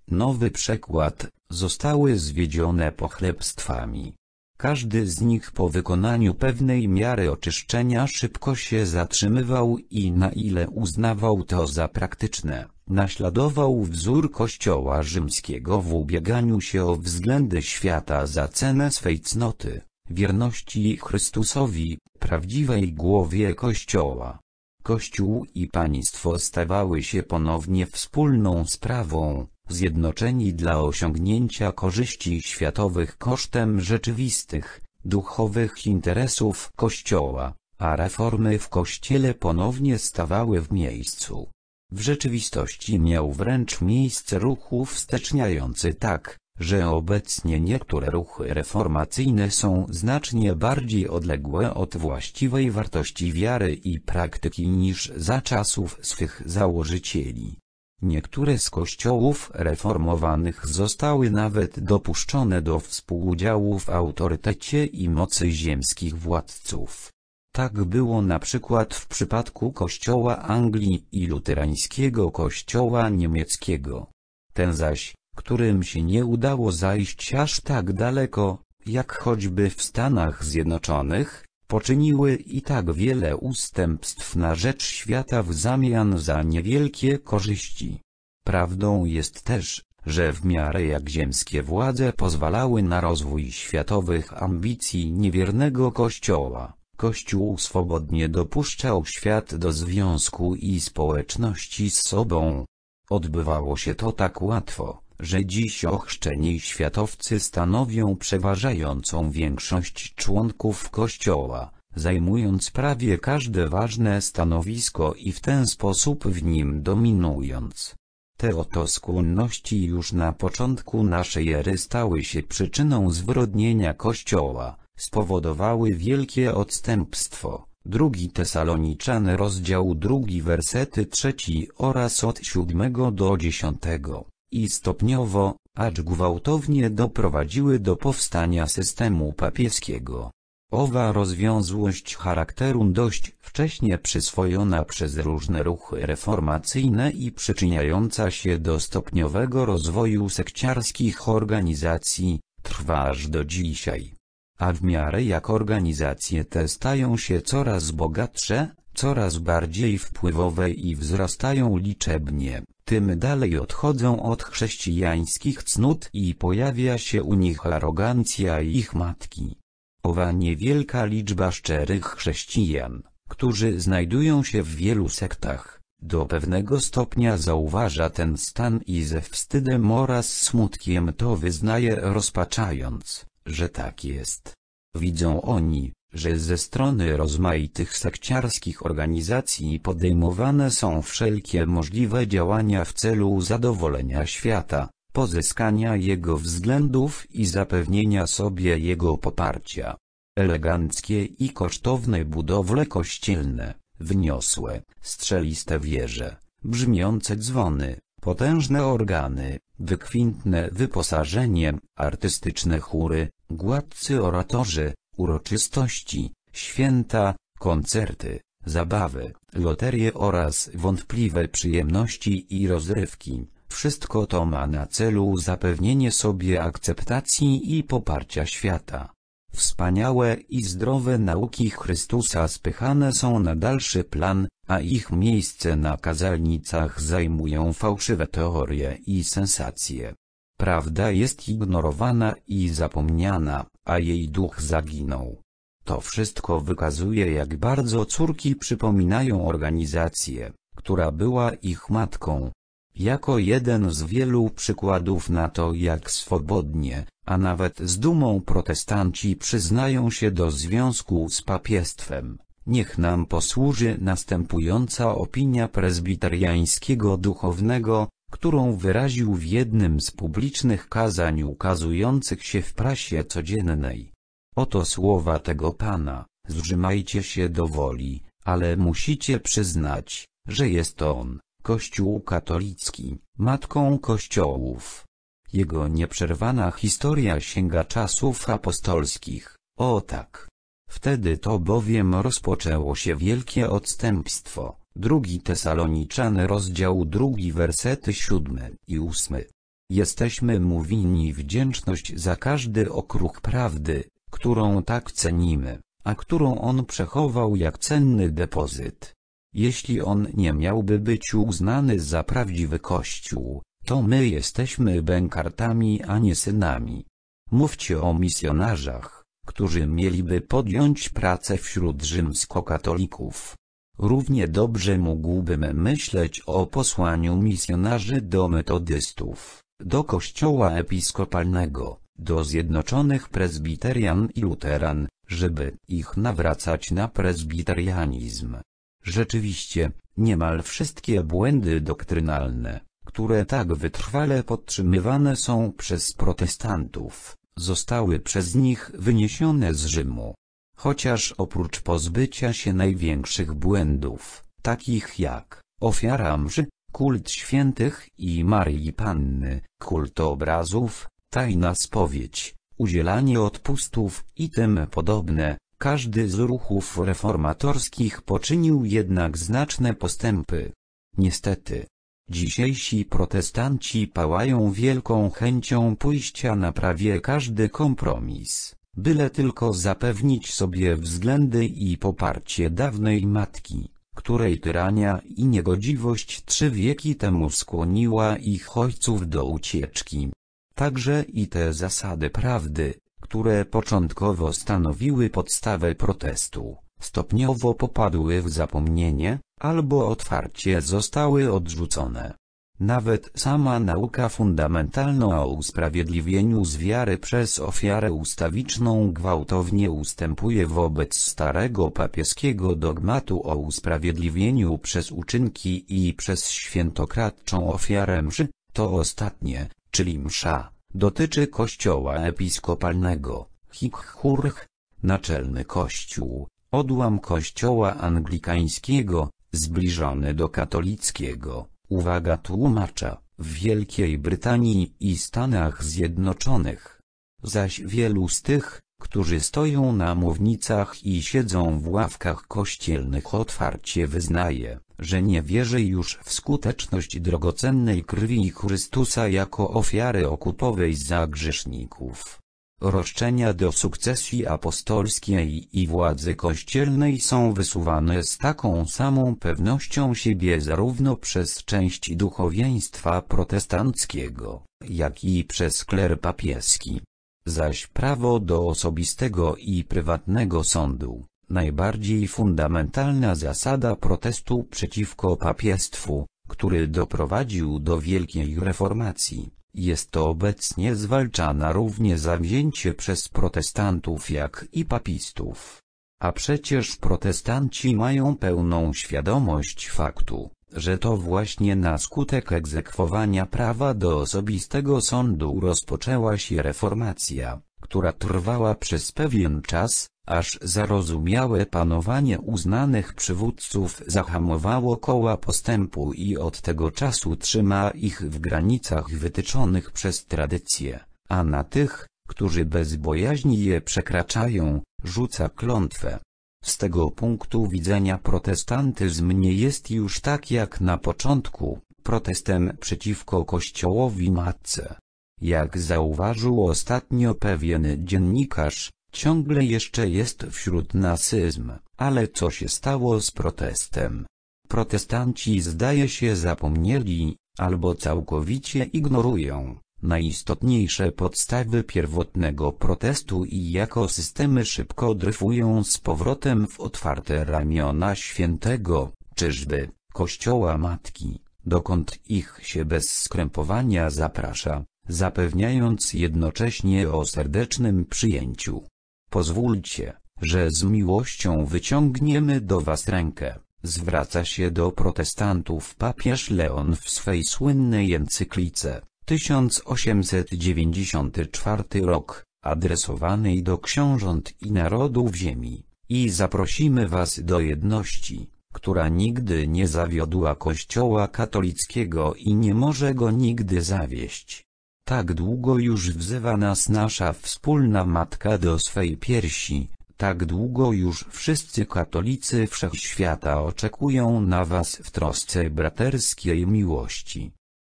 nowy przekład, zostały zwiedzione pochlebstwami. Każdy z nich po wykonaniu pewnej miary oczyszczenia szybko się zatrzymywał i na ile uznawał to za praktyczne, naśladował wzór kościoła rzymskiego w ubieganiu się o względy świata za cenę swej cnoty wierności Chrystusowi, prawdziwej głowie Kościoła. Kościół i państwo stawały się ponownie wspólną sprawą, zjednoczeni dla osiągnięcia korzyści światowych kosztem rzeczywistych, duchowych interesów Kościoła, a reformy w Kościele ponownie stawały w miejscu. W rzeczywistości miał wręcz miejsce ruchu wsteczniający tak, że obecnie niektóre ruchy reformacyjne są znacznie bardziej odległe od właściwej wartości wiary i praktyki niż za czasów swych założycieli. Niektóre z kościołów reformowanych zostały nawet dopuszczone do współudziału w autorytecie i mocy ziemskich władców. Tak było na przykład w przypadku kościoła Anglii i luterańskiego kościoła niemieckiego. Ten zaś, którym się nie udało zajść aż tak daleko, jak choćby w Stanach Zjednoczonych, poczyniły i tak wiele ustępstw na rzecz świata w zamian za niewielkie korzyści. Prawdą jest też, że w miarę jak ziemskie władze pozwalały na rozwój światowych ambicji niewiernego Kościoła, Kościół swobodnie dopuszczał świat do związku i społeczności z sobą. Odbywało się to tak łatwo, że dziś ochrzczeni światowcy stanowią przeważającą większość członków Kościoła, zajmując prawie każde ważne stanowisko i w ten sposób w nim dominując. Te oto skłonności już na początku naszej ery stały się przyczyną zwrodnienia Kościoła, spowodowały wielkie odstępstwo. Drugi Tesaloniczan rozdział drugi wersety trzeci oraz od siódmego do dziesiątego i stopniowo, acz gwałtownie doprowadziły do powstania systemu papieskiego. Owa rozwiązłość charakteru dość wcześnie przyswojona przez różne ruchy reformacyjne i przyczyniająca się do stopniowego rozwoju sekciarskich organizacji, trwa aż do dzisiaj. A w miarę jak organizacje te stają się coraz bogatsze, coraz bardziej wpływowe i wzrastają liczebnie, tym dalej odchodzą od chrześcijańskich cnót i pojawia się u nich arogancja ich matki. Owa niewielka liczba szczerych chrześcijan, którzy znajdują się w wielu sektach, do pewnego stopnia zauważa ten stan i ze wstydem oraz smutkiem to wyznaje rozpaczając, że tak jest. Widzą oni, że ze strony rozmaitych sekciarskich organizacji podejmowane są wszelkie możliwe działania w celu zadowolenia świata, pozyskania jego względów i zapewnienia sobie jego poparcia. Eleganckie i kosztowne budowle kościelne, wniosłe, strzeliste wieże, brzmiące dzwony, potężne organy, wykwintne wyposażenie, artystyczne chóry, gładcy oratorzy, uroczystości, święta, koncerty, zabawy, loterie oraz wątpliwe przyjemności i rozrywki. Wszystko to ma na celu zapewnienie sobie akceptacji i poparcia świata. Wspaniałe i zdrowe nauki Chrystusa spychane są na dalszy plan, a ich miejsce na kazalnicach zajmują fałszywe teorie i sensacje. Prawda jest ignorowana i zapomniana a jej duch zaginął. To wszystko wykazuje jak bardzo córki przypominają organizację, która była ich matką. Jako jeden z wielu przykładów na to jak swobodnie, a nawet z dumą protestanci przyznają się do związku z papiestwem. Niech nam posłuży następująca opinia prezbiteriańskiego duchownego, którą wyraził w jednym z publicznych kazań ukazujących się w prasie codziennej. Oto słowa tego Pana, zrzymajcie się do woli, ale musicie przyznać, że jest on, Kościół katolicki, matką kościołów. Jego nieprzerwana historia sięga czasów apostolskich, o tak. Wtedy to bowiem rozpoczęło się wielkie odstępstwo Drugi Tesaloniczany rozdział drugi wersety siódmy i ósmy. Jesteśmy mu winni wdzięczność za każdy okruch prawdy, którą tak cenimy, a którą on przechował jak cenny depozyt. Jeśli on nie miałby być uznany za prawdziwy Kościół, to my jesteśmy bękartami, a nie synami. Mówcie o misjonarzach, którzy mieliby podjąć pracę wśród rzymskokatolików. Równie dobrze mógłbym myśleć o posłaniu misjonarzy do metodystów, do kościoła episkopalnego, do zjednoczonych prezbiterian i luteran, żeby ich nawracać na prezbiterianizm. Rzeczywiście, niemal wszystkie błędy doktrynalne, które tak wytrwale podtrzymywane są przez protestantów, zostały przez nich wyniesione z Rzymu. Chociaż oprócz pozbycia się największych błędów, takich jak ofiara mży, kult świętych i Maryi Panny, kult obrazów, tajna spowiedź, udzielanie odpustów i tym podobne, każdy z ruchów reformatorskich poczynił jednak znaczne postępy. Niestety, dzisiejsi protestanci pałają wielką chęcią pójścia na prawie każdy kompromis byle tylko zapewnić sobie względy i poparcie dawnej matki, której tyrania i niegodziwość trzy wieki temu skłoniła ich ojców do ucieczki. Także i te zasady prawdy, które początkowo stanowiły podstawę protestu, stopniowo popadły w zapomnienie, albo otwarcie zostały odrzucone. Nawet sama nauka fundamentalna o usprawiedliwieniu z wiary przez ofiarę ustawiczną gwałtownie ustępuje wobec starego papieskiego dogmatu o usprawiedliwieniu przez uczynki i przez świętokradczą ofiarę mszy, to ostatnie, czyli msza, dotyczy kościoła episkopalnego, hik-hurch, naczelny kościół, odłam kościoła anglikańskiego, zbliżony do katolickiego. Uwaga tłumacza, w Wielkiej Brytanii i Stanach Zjednoczonych. Zaś wielu z tych, którzy stoją na mównicach i siedzą w ławkach kościelnych otwarcie wyznaje, że nie wierzy już w skuteczność drogocennej krwi Chrystusa jako ofiary okupowej za grzeszników roszczenia do sukcesji apostolskiej i władzy kościelnej są wysuwane z taką samą pewnością siebie zarówno przez część duchowieństwa protestanckiego, jak i przez kler papieski. Zaś prawo do osobistego i prywatnego sądu, najbardziej fundamentalna zasada protestu przeciwko papiestwu, który doprowadził do wielkiej reformacji jest to obecnie zwalczana równie zawzięcie przez protestantów jak i papistów. A przecież protestanci mają pełną świadomość faktu, że to właśnie na skutek egzekwowania prawa do osobistego sądu rozpoczęła się reformacja która trwała przez pewien czas, aż zarozumiałe panowanie uznanych przywódców zahamowało koła postępu i od tego czasu trzyma ich w granicach wytyczonych przez tradycję, a na tych, którzy bez bojaźni je przekraczają, rzuca klątwę. Z tego punktu widzenia protestantyzm nie jest już tak jak na początku, protestem przeciwko Kościołowi Matce. Jak zauważył ostatnio pewien dziennikarz, ciągle jeszcze jest wśród nasyzm, ale co się stało z protestem? Protestanci zdaje się zapomnieli, albo całkowicie ignorują, najistotniejsze podstawy pierwotnego protestu i jako systemy szybko dryfują z powrotem w otwarte ramiona świętego, czyżby, Kościoła Matki, dokąd ich się bez skrępowania zaprasza zapewniając jednocześnie o serdecznym przyjęciu. Pozwólcie, że z miłością wyciągniemy do was rękę. Zwraca się do protestantów papież Leon w swej słynnej encyklice 1894 rok, adresowanej do książąt i narodów ziemi, i zaprosimy was do jedności, która nigdy nie zawiodła Kościoła katolickiego i nie może go nigdy zawieść. Tak długo już wzywa nas nasza wspólna Matka do swej piersi, tak długo już wszyscy katolicy wszechświata oczekują na was w trosce braterskiej miłości.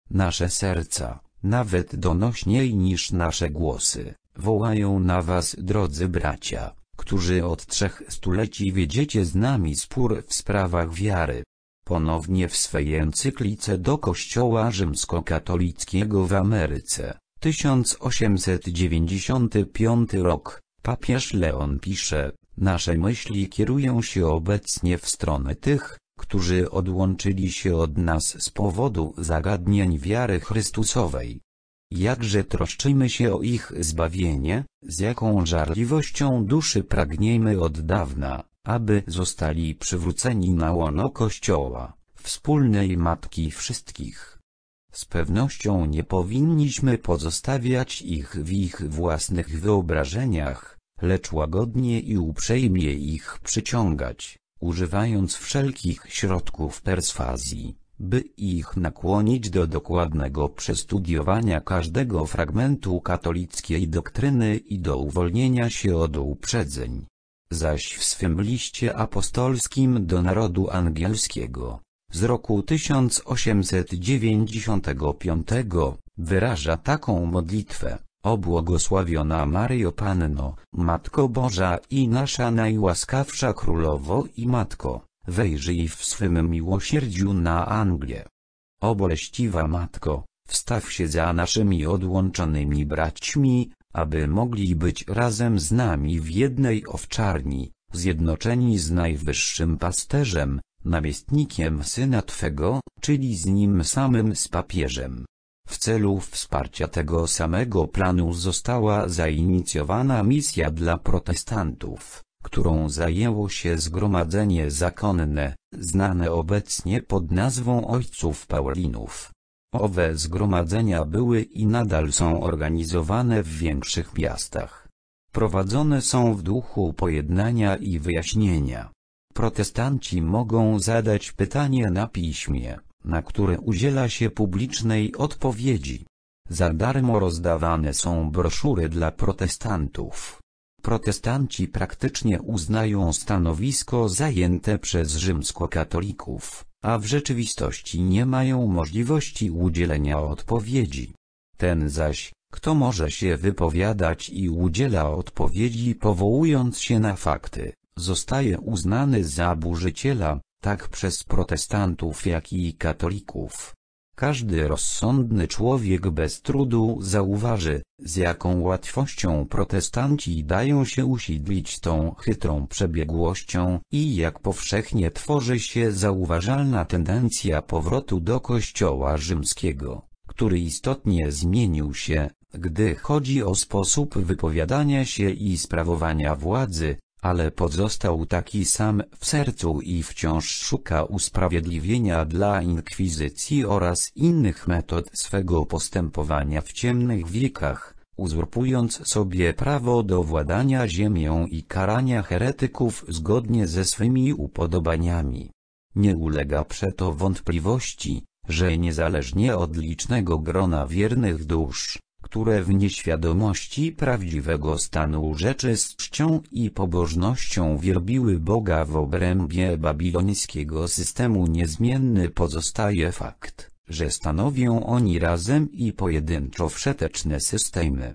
Nasze serca, nawet donośniej niż nasze głosy, wołają na was drodzy bracia, którzy od trzech stuleci wiedziecie z nami spór w sprawach wiary ponownie w swej encyklice do Kościoła rzymskokatolickiego w Ameryce, 1895 rok, papież Leon pisze, nasze myśli kierują się obecnie w stronę tych, którzy odłączyli się od nas z powodu zagadnień wiary Chrystusowej. Jakże troszczymy się o ich zbawienie, z jaką żarliwością duszy pragniemy od dawna, aby zostali przywróceni na łono Kościoła, wspólnej Matki wszystkich. Z pewnością nie powinniśmy pozostawiać ich w ich własnych wyobrażeniach, lecz łagodnie i uprzejmie ich przyciągać, używając wszelkich środków perswazji, by ich nakłonić do dokładnego przestudiowania każdego fragmentu katolickiej doktryny i do uwolnienia się od uprzedzeń zaś w swym liście apostolskim do narodu angielskiego z roku 1895 wyraża taką modlitwę. Obłogosławiona Maryjo Panno, Matko Boża i nasza najłaskawsza Królowo i Matko, wejrzyj w swym miłosierdziu na Anglię. O boleściwa Matko, wstaw się za naszymi odłączonymi braćmi, aby mogli być razem z nami w jednej owczarni, zjednoczeni z Najwyższym Pasterzem, namiestnikiem Syna Twego, czyli z Nim samym z papieżem. W celu wsparcia tego samego planu została zainicjowana misja dla protestantów, którą zajęło się Zgromadzenie Zakonne, znane obecnie pod nazwą Ojców Paulinów. Owe zgromadzenia były i nadal są organizowane w większych miastach. Prowadzone są w duchu pojednania i wyjaśnienia. Protestanci mogą zadać pytanie na piśmie, na które udziela się publicznej odpowiedzi. Za darmo rozdawane są broszury dla protestantów. Protestanci praktycznie uznają stanowisko zajęte przez rzymskokatolików a w rzeczywistości nie mają możliwości udzielenia odpowiedzi. Ten zaś, kto może się wypowiadać i udziela odpowiedzi powołując się na fakty, zostaje uznany za burzyciela, tak przez protestantów jak i katolików. Każdy rozsądny człowiek bez trudu zauważy, z jaką łatwością protestanci dają się usiedlić tą chytrą przebiegłością i jak powszechnie tworzy się zauważalna tendencja powrotu do kościoła rzymskiego, który istotnie zmienił się, gdy chodzi o sposób wypowiadania się i sprawowania władzy, ale pozostał taki sam w sercu i wciąż szuka usprawiedliwienia dla inkwizycji oraz innych metod swego postępowania w ciemnych wiekach, uzurpując sobie prawo do władania ziemią i karania heretyków zgodnie ze swymi upodobaniami. Nie ulega przeto wątpliwości, że niezależnie od licznego grona wiernych dusz, które w nieświadomości prawdziwego stanu rzeczy z czcią i pobożnością wierbiły Boga w obrębie babilońskiego systemu niezmienny pozostaje fakt, że stanowią oni razem i pojedynczo wszeteczne systemy.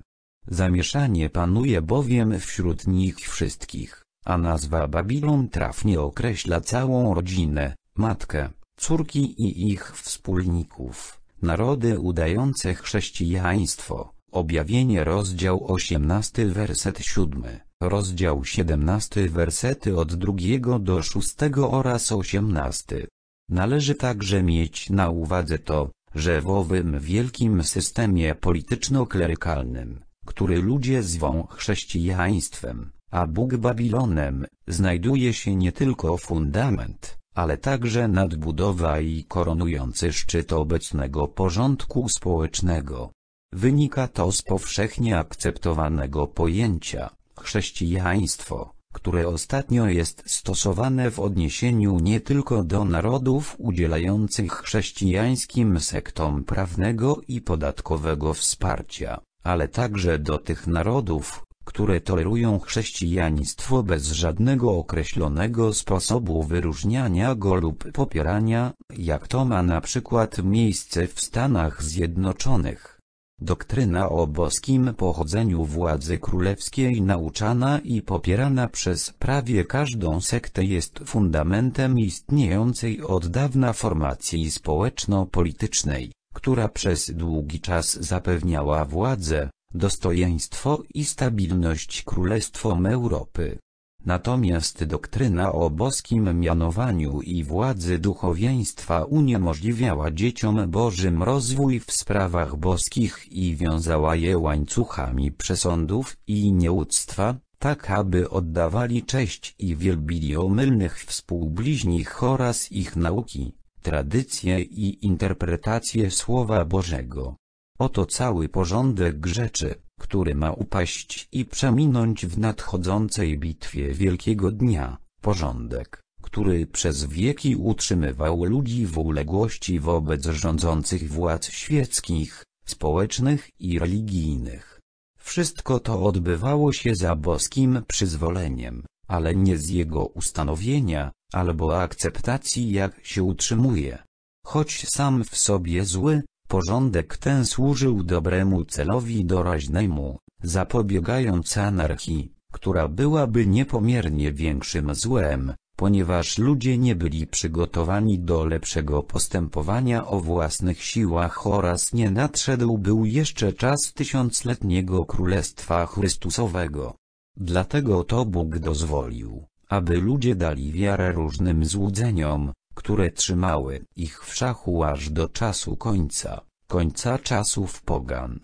Zamieszanie panuje bowiem wśród nich wszystkich, a nazwa Babilon trafnie określa całą rodzinę, matkę, córki i ich wspólników narody udające chrześcijaństwo. Objawienie rozdział 18 werset 7, rozdział 17 wersety od 2 do 6 oraz 18. Należy także mieć na uwadze to, że w owym wielkim systemie polityczno-klerykalnym, który ludzie zwą chrześcijaństwem, a Bóg Babilonem, znajduje się nie tylko fundament, ale także nadbudowa i koronujący szczyt obecnego porządku społecznego. Wynika to z powszechnie akceptowanego pojęcia chrześcijaństwo, które ostatnio jest stosowane w odniesieniu nie tylko do narodów udzielających chrześcijańskim sektom prawnego i podatkowego wsparcia, ale także do tych narodów, które tolerują chrześcijaństwo bez żadnego określonego sposobu wyróżniania go lub popierania, jak to ma na przykład miejsce w Stanach Zjednoczonych. Doktryna o boskim pochodzeniu władzy królewskiej nauczana i popierana przez prawie każdą sektę jest fundamentem istniejącej od dawna formacji społeczno-politycznej, która przez długi czas zapewniała władzę, dostojeństwo i stabilność Królestwom Europy. Natomiast doktryna o boskim mianowaniu i władzy duchowieństwa uniemożliwiała dzieciom Bożym rozwój w sprawach boskich i wiązała je łańcuchami przesądów i nieuctwa, tak aby oddawali cześć i wielbili omylnych współbliźnich oraz ich nauki, tradycje i interpretacje Słowa Bożego. Oto cały porządek rzeczy, który ma upaść i przeminąć w nadchodzącej bitwie Wielkiego Dnia, porządek, który przez wieki utrzymywał ludzi w uległości wobec rządzących władz świeckich, społecznych i religijnych. Wszystko to odbywało się za boskim przyzwoleniem, ale nie z jego ustanowienia, albo akceptacji jak się utrzymuje. Choć sam w sobie zły, Porządek ten służył dobremu celowi doraźnemu, zapobiegając anarchii, która byłaby niepomiernie większym złem, ponieważ ludzie nie byli przygotowani do lepszego postępowania o własnych siłach oraz nie nadszedł był jeszcze czas tysiącletniego Królestwa Chrystusowego. Dlatego to Bóg dozwolił, aby ludzie dali wiarę różnym złudzeniom, które trzymały ich w szachu aż do czasu końca, końca czasów pogan.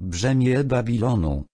Brzemię Babilonu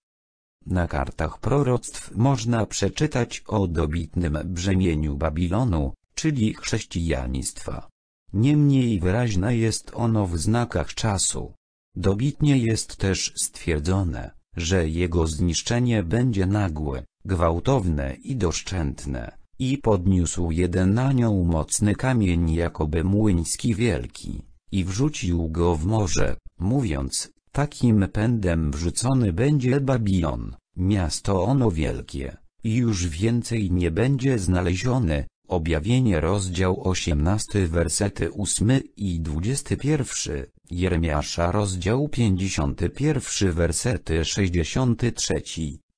Na kartach proroctw można przeczytać o dobitnym brzemieniu Babilonu, czyli chrześcijaństwa. Niemniej wyraźne jest ono w znakach czasu. Dobitnie jest też stwierdzone, że jego zniszczenie będzie nagłe, gwałtowne i doszczętne, i podniósł jeden na nią mocny kamień jakoby młyński wielki, i wrzucił go w morze, mówiąc, takim pędem wrzucony będzie Babilon, miasto ono wielkie, i już więcej nie będzie znalezione. Objawienie rozdział 18 wersety 8 i 21, Jeremiasza rozdział 51 wersety 63,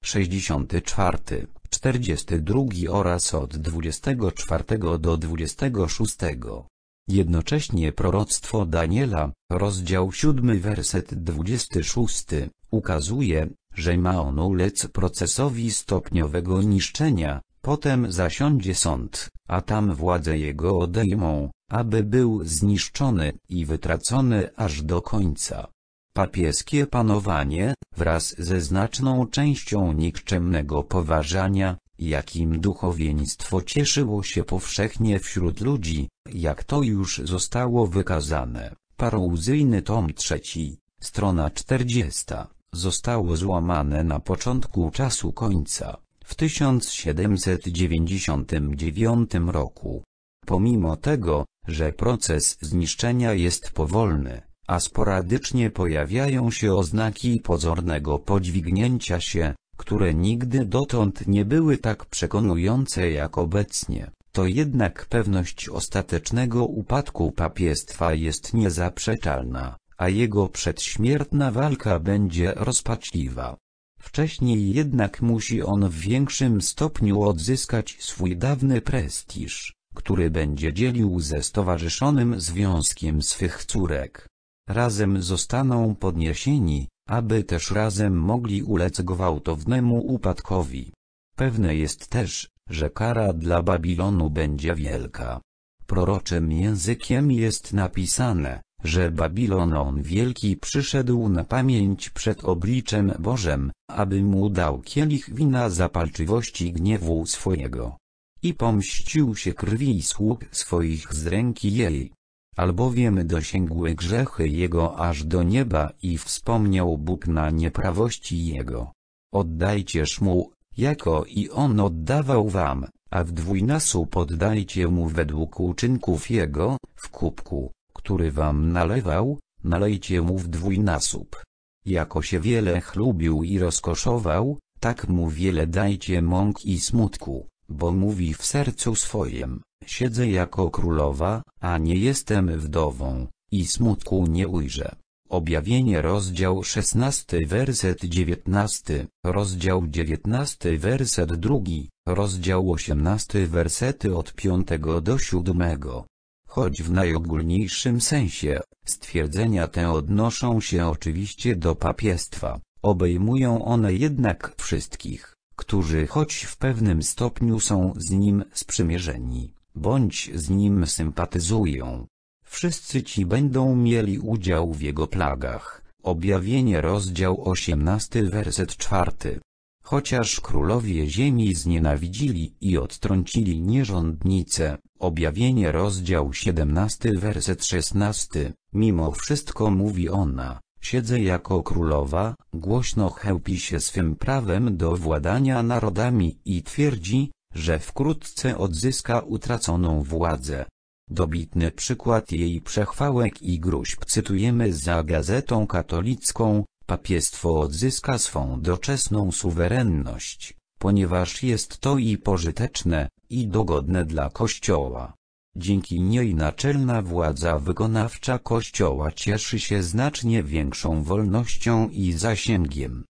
64. 42 oraz od 24 do 26. Jednocześnie proroctwo Daniela, rozdział 7 werset 26, ukazuje, że ma on ulec procesowi stopniowego niszczenia, potem zasiądzie sąd, a tam władze jego odejmą, aby był zniszczony i wytracony aż do końca. Papieskie panowanie, wraz ze znaczną częścią nikczemnego poważania, jakim duchowieństwo cieszyło się powszechnie wśród ludzi, jak to już zostało wykazane, parouzyjny tom trzeci, strona 40, zostało złamane na początku czasu końca, w 1799 roku. Pomimo tego, że proces zniszczenia jest powolny, a sporadycznie pojawiają się oznaki pozornego podźwignięcia się, które nigdy dotąd nie były tak przekonujące jak obecnie. To jednak pewność ostatecznego upadku papiestwa jest niezaprzeczalna, a jego przedśmiertna walka będzie rozpaczliwa. Wcześniej jednak musi on w większym stopniu odzyskać swój dawny prestiż, który będzie dzielił ze stowarzyszonym związkiem swych córek razem zostaną podniesieni, aby też razem mogli ulec gwałtownemu upadkowi. Pewne jest też, że kara dla Babilonu będzie wielka. Proroczym językiem jest napisane, że Babilon on wielki przyszedł na pamięć przed obliczem Bożem, aby mu dał kielich wina zapalczywości gniewu swojego. I pomścił się krwi sług swoich z ręki jej albowiem dosięgły grzechy jego aż do nieba i wspomniał Bóg na nieprawości jego. Oddajcież mu, jako i on oddawał wam, a w dwójnasu poddajcie mu według uczynków jego, w kubku, który wam nalewał, nalejcie mu w dwójnasób. Jako się wiele chlubił i rozkoszował, tak mu wiele dajcie mąk i smutku, bo mówi w sercu swojem, Siedzę jako królowa, a nie jestem wdową, i smutku nie ujrzę. Objawienie rozdział 16 werset 19, rozdział 19 werset 2, rozdział 18 wersety od 5 do 7. Choć w najogólniejszym sensie, stwierdzenia te odnoszą się oczywiście do papiestwa, obejmują one jednak wszystkich, którzy choć w pewnym stopniu są z nim sprzymierzeni bądź z nim sympatyzują. Wszyscy ci będą mieli udział w jego plagach. Objawienie rozdział 18 werset 4. Chociaż królowie ziemi znienawidzili i odtrącili nierządnice, objawienie rozdział 17 werset 16, mimo wszystko mówi ona, siedzę jako królowa, głośno chełpi się swym prawem do władania narodami i twierdzi, że wkrótce odzyska utraconą władzę. Dobitny przykład jej przechwałek i gruźb cytujemy za Gazetą Katolicką, papiestwo odzyska swą doczesną suwerenność, ponieważ jest to i pożyteczne, i dogodne dla Kościoła. Dzięki niej naczelna władza wykonawcza Kościoła cieszy się znacznie większą wolnością i zasięgiem.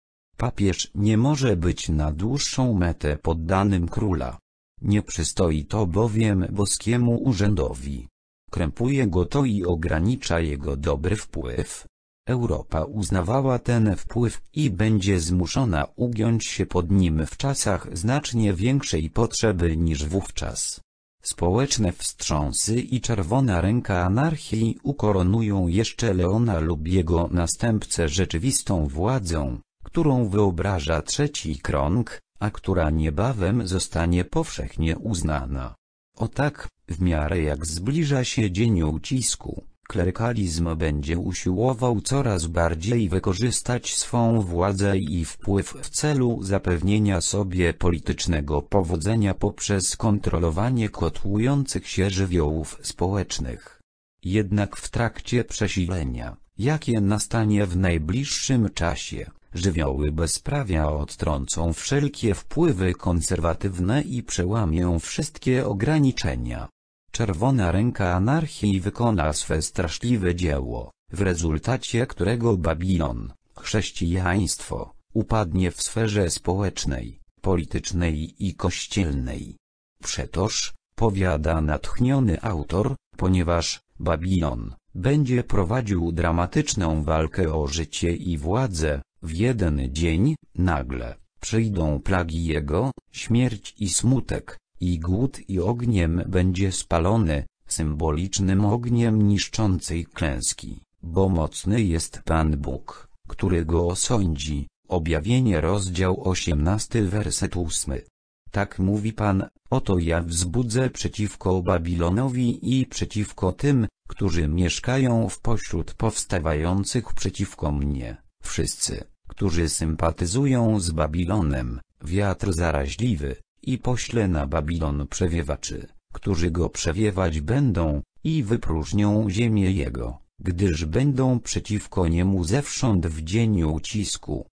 Papież nie może być na dłuższą metę poddanym króla. Nie przystoi to bowiem boskiemu urzędowi. Krępuje go to i ogranicza jego dobry wpływ. Europa uznawała ten wpływ i będzie zmuszona ugiąć się pod nim w czasach znacznie większej potrzeby niż wówczas. Społeczne wstrząsy i czerwona ręka anarchii ukoronują jeszcze Leona lub jego następcę rzeczywistą władzą którą wyobraża trzeci krąg, a która niebawem zostanie powszechnie uznana. O tak, w miarę jak zbliża się dzień ucisku, klerykalizm będzie usiłował coraz bardziej wykorzystać swą władzę i wpływ w celu zapewnienia sobie politycznego powodzenia poprzez kontrolowanie kotłujących się żywiołów społecznych. Jednak w trakcie przesilenia, jakie nastanie w najbliższym czasie, żywioły bezprawia odtrącą wszelkie wpływy konserwatywne i przełamią wszystkie ograniczenia. Czerwona ręka anarchii wykona swe straszliwe dzieło, w rezultacie którego Babilon, chrześcijaństwo, upadnie w sferze społecznej, politycznej i kościelnej. Przetoż, powiada natchniony autor, ponieważ Babilon będzie prowadził dramatyczną walkę o życie i władzę, w jeden dzień, nagle, przyjdą plagi jego, śmierć i smutek, i głód i ogniem będzie spalony, symbolicznym ogniem niszczącej klęski, bo mocny jest Pan Bóg, który go osądzi. Objawienie rozdział 18 werset 8. Tak mówi Pan, oto ja wzbudzę przeciwko Babilonowi i przeciwko tym, którzy mieszkają w pośród powstawających przeciwko mnie, wszyscy, którzy sympatyzują z Babilonem, wiatr zaraźliwy, i pośle na Babilon przewiewaczy, którzy go przewiewać będą, i wypróżnią ziemię jego, gdyż będą przeciwko niemu zewsząd w dzień ucisku.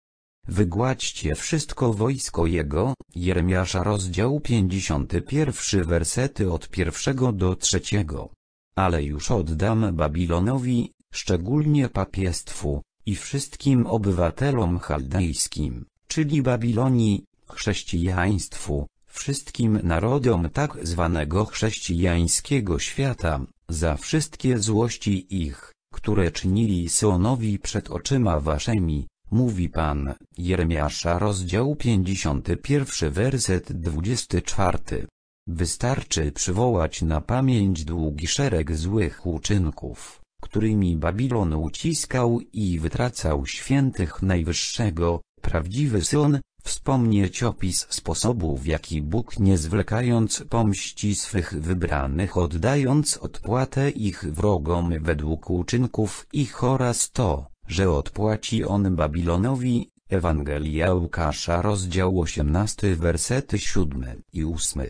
Wygładźcie wszystko wojsko jego, Jeremiasza rozdział 51 wersety od pierwszego do trzeciego. Ale już oddam Babilonowi, szczególnie papiestwu, i wszystkim obywatelom chaldejskim, czyli Babilonii, chrześcijaństwu, wszystkim narodom tak zwanego chrześcijańskiego świata, za wszystkie złości ich, które czynili Sionowi przed oczyma waszymi, mówi Pan, Jeremiasza rozdział 51 werset 24. Wystarczy przywołać na pamięć długi szereg złych uczynków, którymi Babilon uciskał i wytracał świętych Najwyższego, prawdziwy syn, wspomnieć opis sposobu w jaki Bóg nie zwlekając pomści swych wybranych oddając odpłatę ich wrogom według uczynków ich oraz to, że odpłaci on Babilonowi, Ewangelia Łukasza rozdział 18 wersety 7 i 8.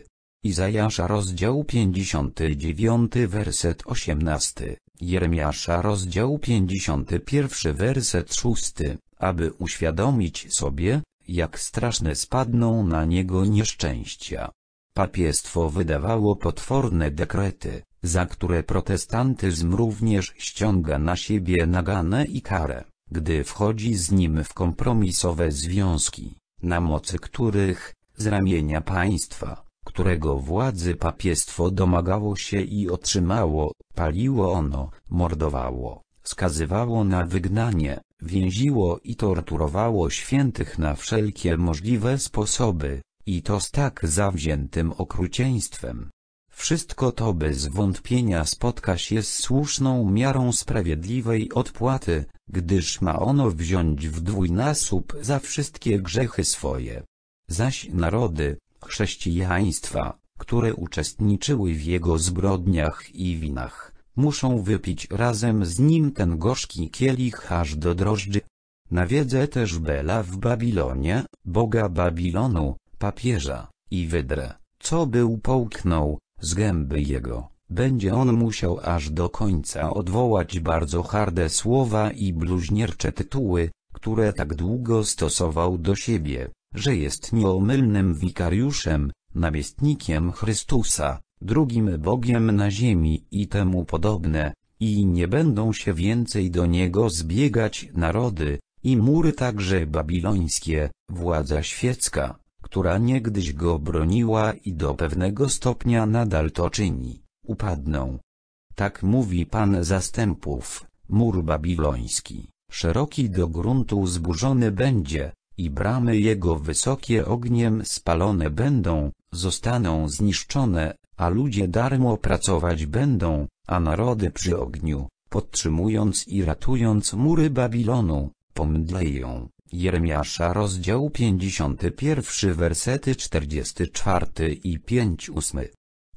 Izajasza rozdział 59 werset 18. Jeremiasza rozdział 51 werset 6, aby uświadomić sobie, jak straszne spadną na niego nieszczęścia. Papiestwo wydawało potworne dekrety, za które protestantyzm również ściąga na siebie nagane i karę, gdy wchodzi z nim w kompromisowe związki, na mocy których, z ramienia państwa, którego władzy papiestwo domagało się i otrzymało, paliło ono, mordowało, skazywało na wygnanie, więziło i torturowało świętych na wszelkie możliwe sposoby, i to z tak zawziętym okrucieństwem. Wszystko to bez wątpienia spotka się z słuszną miarą sprawiedliwej odpłaty, gdyż ma ono wziąć w dwójnasób za wszystkie grzechy swoje. Zaś narody, chrześcijaństwa, które uczestniczyły w jego zbrodniach i winach, muszą wypić razem z nim ten gorzki kielich aż do drożdży. Nawiedzę też Bela w Babilonie, boga Babilonu, papieża, i wydrę, co był połknął, z gęby jego. Będzie on musiał aż do końca odwołać bardzo harde słowa i bluźniercze tytuły, które tak długo stosował do siebie że jest nieomylnym wikariuszem, namiestnikiem Chrystusa, drugim Bogiem na ziemi i temu podobne, i nie będą się więcej do Niego zbiegać narody, i mury także babilońskie, władza świecka, która niegdyś go broniła i do pewnego stopnia nadal to czyni, upadną. Tak mówi Pan zastępów, mur babiloński, szeroki do gruntu zburzony będzie, i bramy jego wysokie ogniem spalone będą, zostaną zniszczone, a ludzie darmo pracować będą, a narody przy ogniu, podtrzymując i ratując mury Babilonu, pomdleją. Jeremiasza rozdział 51 wersety 44 i 8.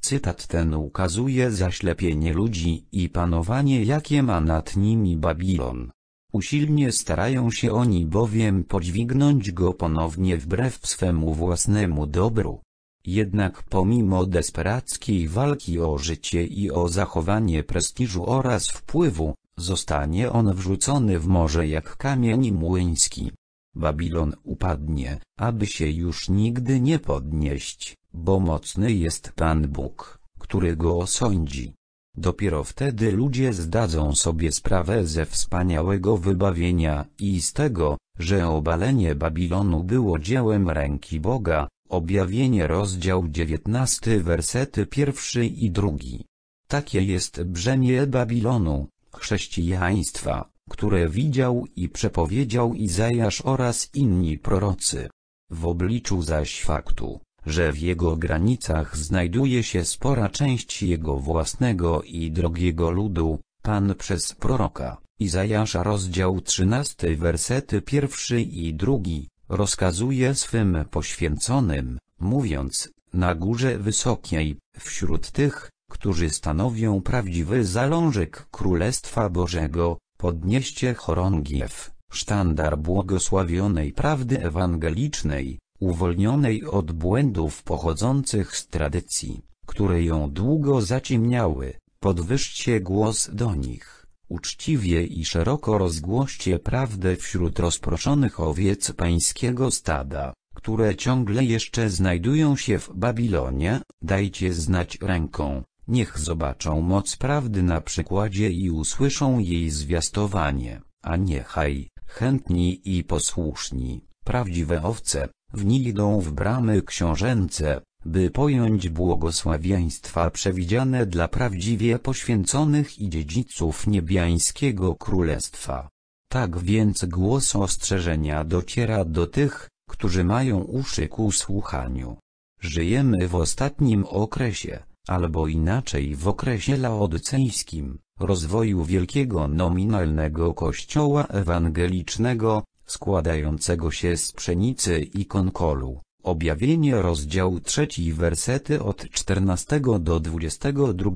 Cytat ten ukazuje zaślepienie ludzi i panowanie jakie ma nad nimi Babilon. Usilnie starają się oni bowiem podźwignąć go ponownie wbrew swemu własnemu dobru. Jednak pomimo desperackiej walki o życie i o zachowanie prestiżu oraz wpływu, zostanie on wrzucony w morze jak kamień młyński. Babilon upadnie, aby się już nigdy nie podnieść, bo mocny jest Pan Bóg, który go osądzi. Dopiero wtedy ludzie zdadzą sobie sprawę ze wspaniałego wybawienia i z tego, że obalenie Babilonu było dziełem ręki Boga, objawienie rozdział 19 wersety pierwszy i drugi. Takie jest brzemię Babilonu, chrześcijaństwa, które widział i przepowiedział Izajasz oraz inni prorocy. W obliczu zaś faktu, że w jego granicach znajduje się spora część jego własnego i drogiego ludu, Pan przez proroka, Izajasza rozdział 13 wersety pierwszy i drugi, rozkazuje swym poświęconym, mówiąc, na górze wysokiej, wśród tych, którzy stanowią prawdziwy zalążek Królestwa Bożego, podnieście chorągiew, sztandar błogosławionej prawdy ewangelicznej, uwolnionej od błędów pochodzących z tradycji, które ją długo zaciemniały, podwyższcie głos do nich, uczciwie i szeroko rozgłoście prawdę wśród rozproszonych owiec pańskiego stada, które ciągle jeszcze znajdują się w Babilonie, dajcie znać ręką, niech zobaczą moc prawdy na przykładzie i usłyszą jej zwiastowanie, a niechaj, chętni i posłuszni, prawdziwe owce, w idą w bramy książęce, by pojąć błogosławieństwa przewidziane dla prawdziwie poświęconych i dziedziców niebiańskiego królestwa. Tak więc głos ostrzeżenia dociera do tych, którzy mają uszy ku słuchaniu. Żyjemy w ostatnim okresie, albo inaczej w okresie laodycejskim, rozwoju wielkiego nominalnego kościoła ewangelicznego, składającego się z pszenicy i konkolu. Objawienie rozdział 3 wersety od 14 do 22.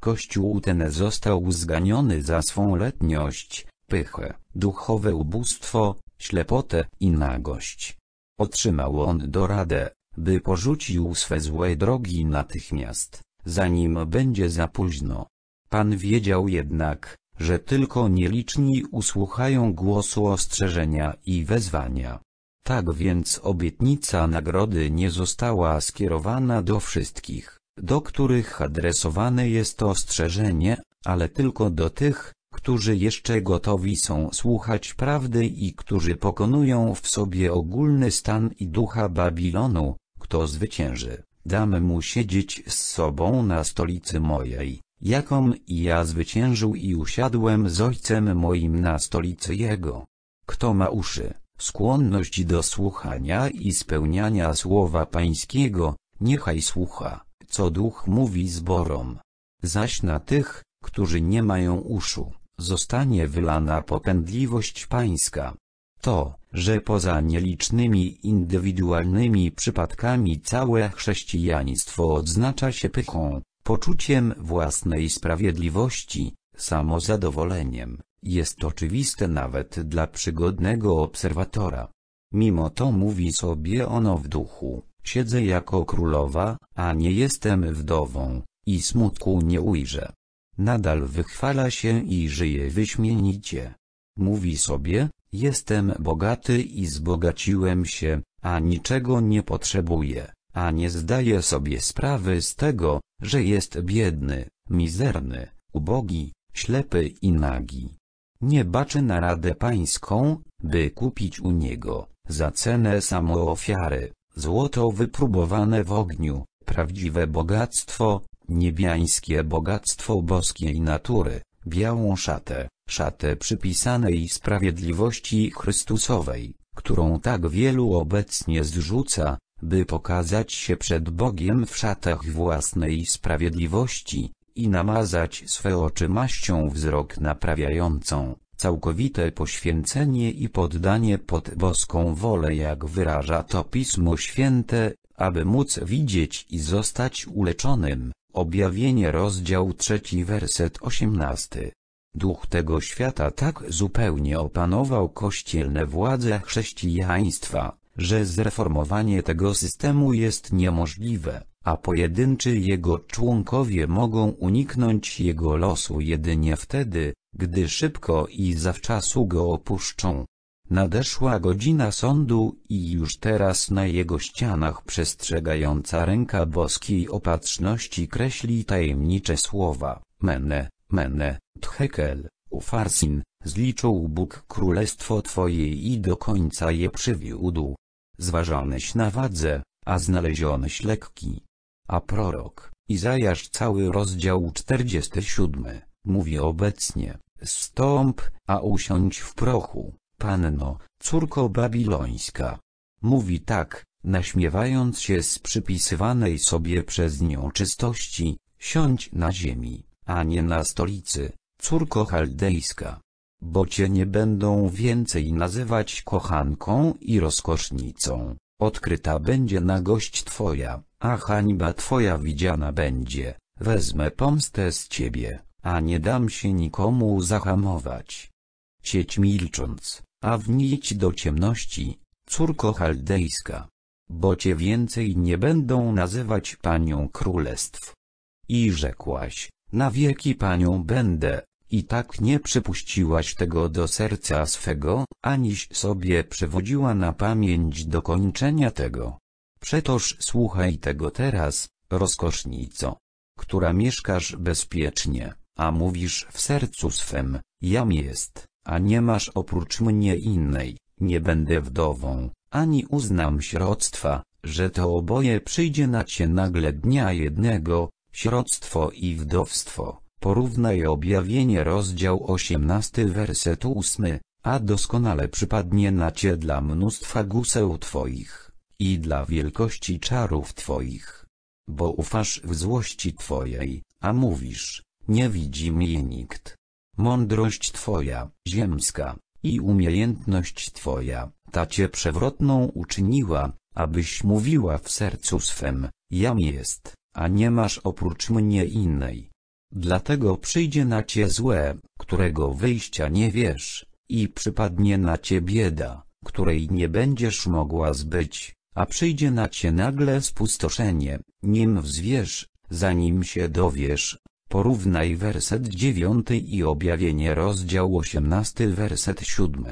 Kościół ten został zganiony za swą letniość, pychę, duchowe ubóstwo, ślepotę i nagość. Otrzymał on doradę, by porzucił swe złe drogi natychmiast, zanim będzie za późno. Pan wiedział jednak, że tylko nieliczni usłuchają głosu ostrzeżenia i wezwania. Tak więc obietnica nagrody nie została skierowana do wszystkich, do których adresowane jest ostrzeżenie, ale tylko do tych, którzy jeszcze gotowi są słuchać prawdy i którzy pokonują w sobie ogólny stan i ducha Babilonu, kto zwycięży, dam mu siedzieć z sobą na stolicy mojej, jaką ja zwyciężył i usiadłem z ojcem moim na stolicy jego. Kto ma uszy, skłonność do słuchania i spełniania słowa pańskiego, niechaj słucha, co duch mówi zborom. Zaś na tych, którzy nie mają uszu, zostanie wylana popędliwość pańska. To, że poza nielicznymi indywidualnymi przypadkami całe chrześcijaństwo odznacza się pychą, poczuciem własnej sprawiedliwości, samozadowoleniem, jest oczywiste nawet dla przygodnego obserwatora. Mimo to mówi sobie ono w duchu, siedzę jako królowa, a nie jestem wdową, i smutku nie ujrzę. Nadal wychwala się i żyje wyśmienicie. Mówi sobie, jestem bogaty i zbogaciłem się, a niczego nie potrzebuję a nie zdaje sobie sprawy z tego, że jest biedny, mizerny, ubogi, ślepy i nagi. Nie baczy na radę pańską, by kupić u niego, za cenę samoofiary, złoto wypróbowane w ogniu, prawdziwe bogactwo, niebiańskie bogactwo boskiej natury, białą szatę, szatę przypisanej sprawiedliwości Chrystusowej, którą tak wielu obecnie zrzuca, by pokazać się przed Bogiem w szatach własnej sprawiedliwości, i namazać swe oczy maścią wzrok naprawiającą, całkowite poświęcenie i poddanie pod boską wolę jak wyraża to Pismo Święte, aby móc widzieć i zostać uleczonym. Objawienie rozdział 3 werset 18. Duch tego świata tak zupełnie opanował kościelne władze chrześcijaństwa, że zreformowanie tego systemu jest niemożliwe, a pojedynczy jego członkowie mogą uniknąć jego losu jedynie wtedy, gdy szybko i zawczasu go opuszczą. Nadeszła godzina sądu i już teraz na jego ścianach przestrzegająca ręka boskiej opatrzności kreśli tajemnicze słowa, mene, mene, tchekel, ufarsin, zliczył Bóg królestwo Twoje i do końca je przywiódł zważonyś na wadze, a znalezioneś lekki. A prorok, Izajasz cały rozdział 47, mówi obecnie, stąp, a usiądź w prochu, panno, córko babilońska. Mówi tak, naśmiewając się z przypisywanej sobie przez nią czystości, siądź na ziemi, a nie na stolicy, córko chaldejska bo cię nie będą więcej nazywać kochanką i rozkosznicą, odkryta będzie nagość twoja, a hańba twoja widziana będzie, wezmę pomstę z ciebie, a nie dam się nikomu zahamować. Sieć milcząc, a wnić do ciemności, córko chaldejska. Bo cię więcej nie będą nazywać panią królestw. I rzekłaś, na wieki panią będę, i tak nie przypuściłaś tego do serca swego, aniś sobie przywodziła na pamięć dokończenia tego. Przetoż słuchaj tego teraz, rozkosznico, która mieszkasz bezpiecznie, a mówisz w sercu swem, jam jest, a nie masz oprócz mnie innej, nie będę wdową, ani uznam środztwa, że to oboje przyjdzie na cię nagle dnia jednego, środztwo i wdowstwo. Porównaj objawienie rozdział 18 werset 8, a doskonale przypadnie na Cię dla mnóstwa guseł Twoich i dla wielkości czarów Twoich. Bo ufasz w złości Twojej, a mówisz, nie widzi mnie nikt. Mądrość Twoja, ziemska, i umiejętność Twoja, ta Cię przewrotną uczyniła, abyś mówiła w sercu swem, jam jest, a nie masz oprócz mnie innej. Dlatego przyjdzie na cię złe, którego wyjścia nie wiesz, i przypadnie na cię bieda, której nie będziesz mogła zbyć, a przyjdzie na cię nagle spustoszenie, nim wzwiesz, zanim się dowiesz. Porównaj werset 9 i objawienie rozdział 18 werset 7.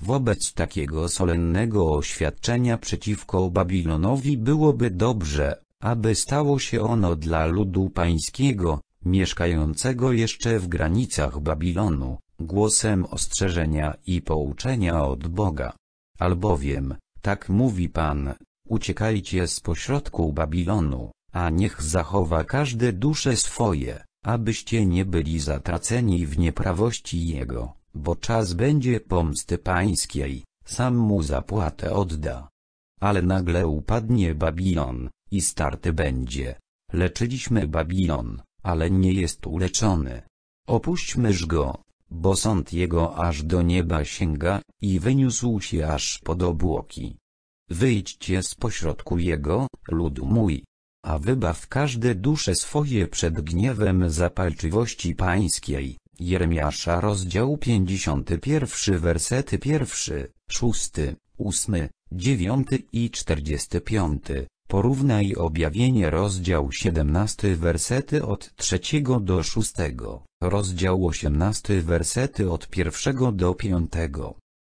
Wobec takiego solennego oświadczenia przeciwko Babilonowi byłoby dobrze, aby stało się ono dla ludu pańskiego, mieszkającego jeszcze w granicach Babilonu, głosem ostrzeżenia i pouczenia od Boga. Albowiem, tak mówi Pan, uciekajcie z pośrodku Babilonu, a niech zachowa każde dusze swoje, abyście nie byli zatraceni w nieprawości Jego, bo czas będzie pomsty pańskiej, sam mu zapłatę odda. Ale nagle upadnie Babilon, i starty będzie. Leczyliśmy Babilon, ale nie jest uleczony. Opuśćmyż go, bo sąd jego aż do nieba sięga, i wyniósł się aż pod obłoki. Wyjdźcie z pośrodku jego, ludu mój, a wybaw każde dusze swoje przed gniewem zapalczywości pańskiej. Jeremiasza rozdział 51 wersety 1, 6, 8, 9 i 45. Porównaj objawienie rozdział 17 wersety od 3 do 6, rozdział 18 wersety od 1 do 5.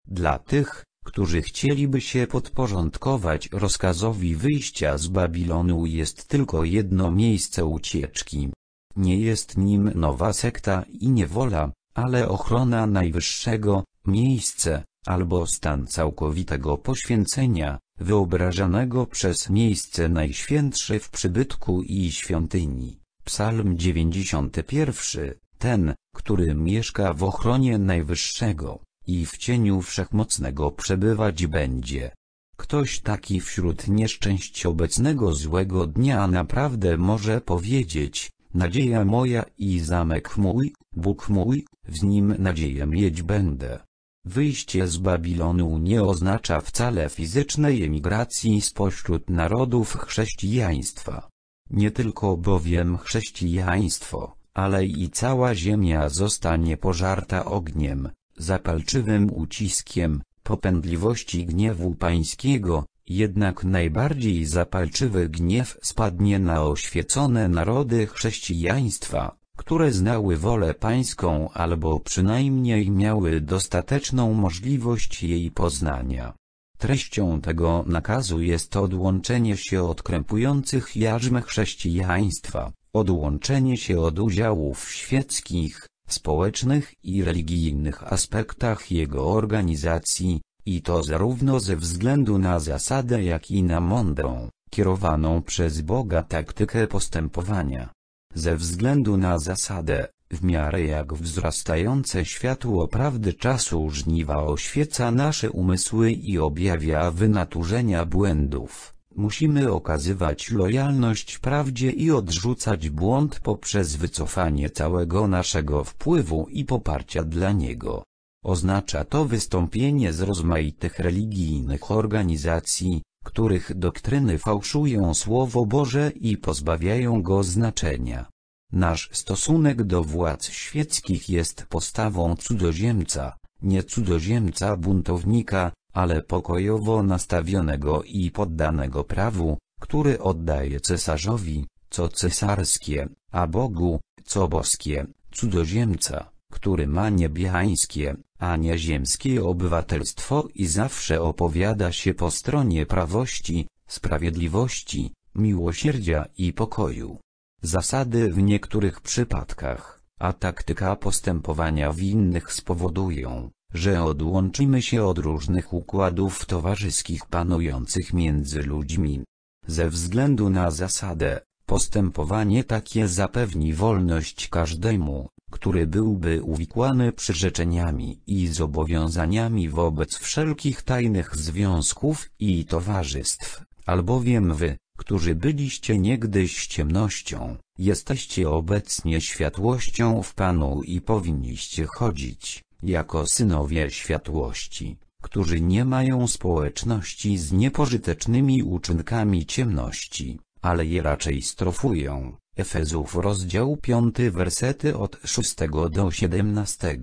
Dla tych, którzy chcieliby się podporządkować rozkazowi wyjścia z Babilonu jest tylko jedno miejsce ucieczki. Nie jest nim nowa sekta i niewola, ale ochrona najwyższego, miejsce, albo stan całkowitego poświęcenia, wyobrażanego przez miejsce najświętsze w przybytku i świątyni. Psalm 91, ten, który mieszka w ochronie Najwyższego, i w cieniu Wszechmocnego przebywać będzie. Ktoś taki wśród nieszczęść obecnego złego dnia naprawdę może powiedzieć, nadzieja moja i zamek mój, Bóg mój, w nim nadzieję mieć będę. Wyjście z Babilonu nie oznacza wcale fizycznej emigracji spośród narodów chrześcijaństwa. Nie tylko bowiem chrześcijaństwo, ale i cała ziemia zostanie pożarta ogniem, zapalczywym uciskiem, popędliwości gniewu pańskiego, jednak najbardziej zapalczywy gniew spadnie na oświecone narody chrześcijaństwa które znały wolę pańską albo przynajmniej miały dostateczną możliwość jej poznania. Treścią tego nakazu jest odłączenie się od krępujących jarzm chrześcijaństwa, odłączenie się od udziałów w świeckich, społecznych i religijnych aspektach jego organizacji, i to zarówno ze względu na zasadę jak i na mądrą, kierowaną przez Boga taktykę postępowania. Ze względu na zasadę, w miarę jak wzrastające światło prawdy czasu żniwa oświeca nasze umysły i objawia wynaturzenia błędów, musimy okazywać lojalność prawdzie i odrzucać błąd poprzez wycofanie całego naszego wpływu i poparcia dla niego. Oznacza to wystąpienie z rozmaitych religijnych organizacji, których doktryny fałszują Słowo Boże i pozbawiają go znaczenia. Nasz stosunek do władz świeckich jest postawą cudzoziemca, nie cudzoziemca buntownika, ale pokojowo nastawionego i poddanego prawu, który oddaje cesarzowi, co cesarskie, a Bogu, co boskie, cudzoziemca, który ma niebiańskie, a ziemskie obywatelstwo i zawsze opowiada się po stronie prawości, sprawiedliwości, miłosierdzia i pokoju. Zasady w niektórych przypadkach, a taktyka postępowania w innych spowodują, że odłączymy się od różnych układów towarzyskich panujących między ludźmi. Ze względu na zasadę, postępowanie takie zapewni wolność każdemu, który byłby uwikłany przyrzeczeniami i zobowiązaniami wobec wszelkich tajnych związków i towarzystw, albowiem wy, którzy byliście niegdyś ciemnością, jesteście obecnie światłością w Panu i powinniście chodzić, jako synowie światłości, którzy nie mają społeczności z niepożytecznymi uczynkami ciemności, ale je raczej strofują. Efezów rozdział 5 wersety od 6 do 17.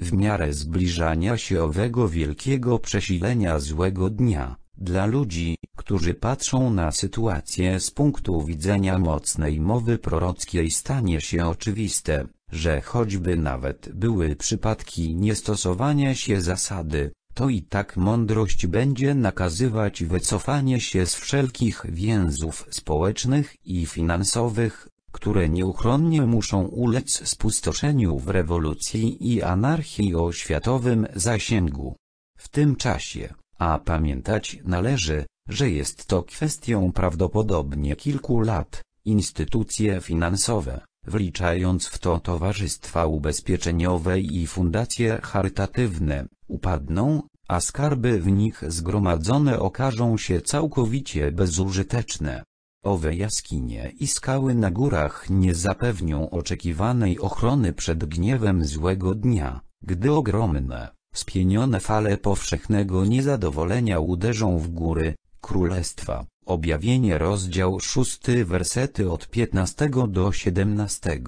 W miarę zbliżania się owego wielkiego przesilenia złego dnia, dla ludzi, którzy patrzą na sytuację z punktu widzenia mocnej mowy prorockiej stanie się oczywiste, że choćby nawet były przypadki niestosowania się zasady, to i tak mądrość będzie nakazywać wycofanie się z wszelkich więzów społecznych i finansowych, które nieuchronnie muszą ulec spustoszeniu w rewolucji i anarchii o światowym zasięgu. W tym czasie, a pamiętać należy, że jest to kwestią prawdopodobnie kilku lat, instytucje finansowe wliczając w to towarzystwa ubezpieczeniowe i fundacje charytatywne, upadną, a skarby w nich zgromadzone okażą się całkowicie bezużyteczne. Owe jaskinie i skały na górach nie zapewnią oczekiwanej ochrony przed gniewem złego dnia, gdy ogromne, spienione fale powszechnego niezadowolenia uderzą w góry, królestwa. Objawienie rozdział 6 wersety od 15 do 17.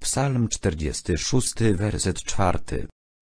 Psalm 46 werset 4.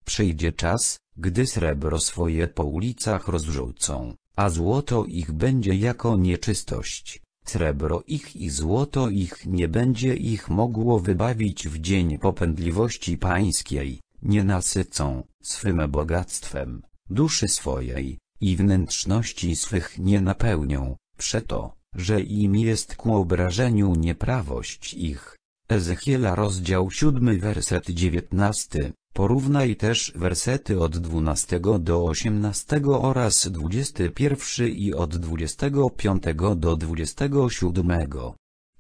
Przyjdzie czas, gdy srebro swoje po ulicach rozrzucą, a złoto ich będzie jako nieczystość. Srebro ich i złoto ich nie będzie ich mogło wybawić w dzień popędliwości pańskiej, nie nasycą, swym bogactwem, duszy swojej, i wnętrzności swych nie napełnią, Przeto, że im jest ku obrażeniu nieprawość ich. Ezechiela rozdział 7 werset 19, porównaj też wersety od 12 do 18 oraz 21 i od 25 do 27.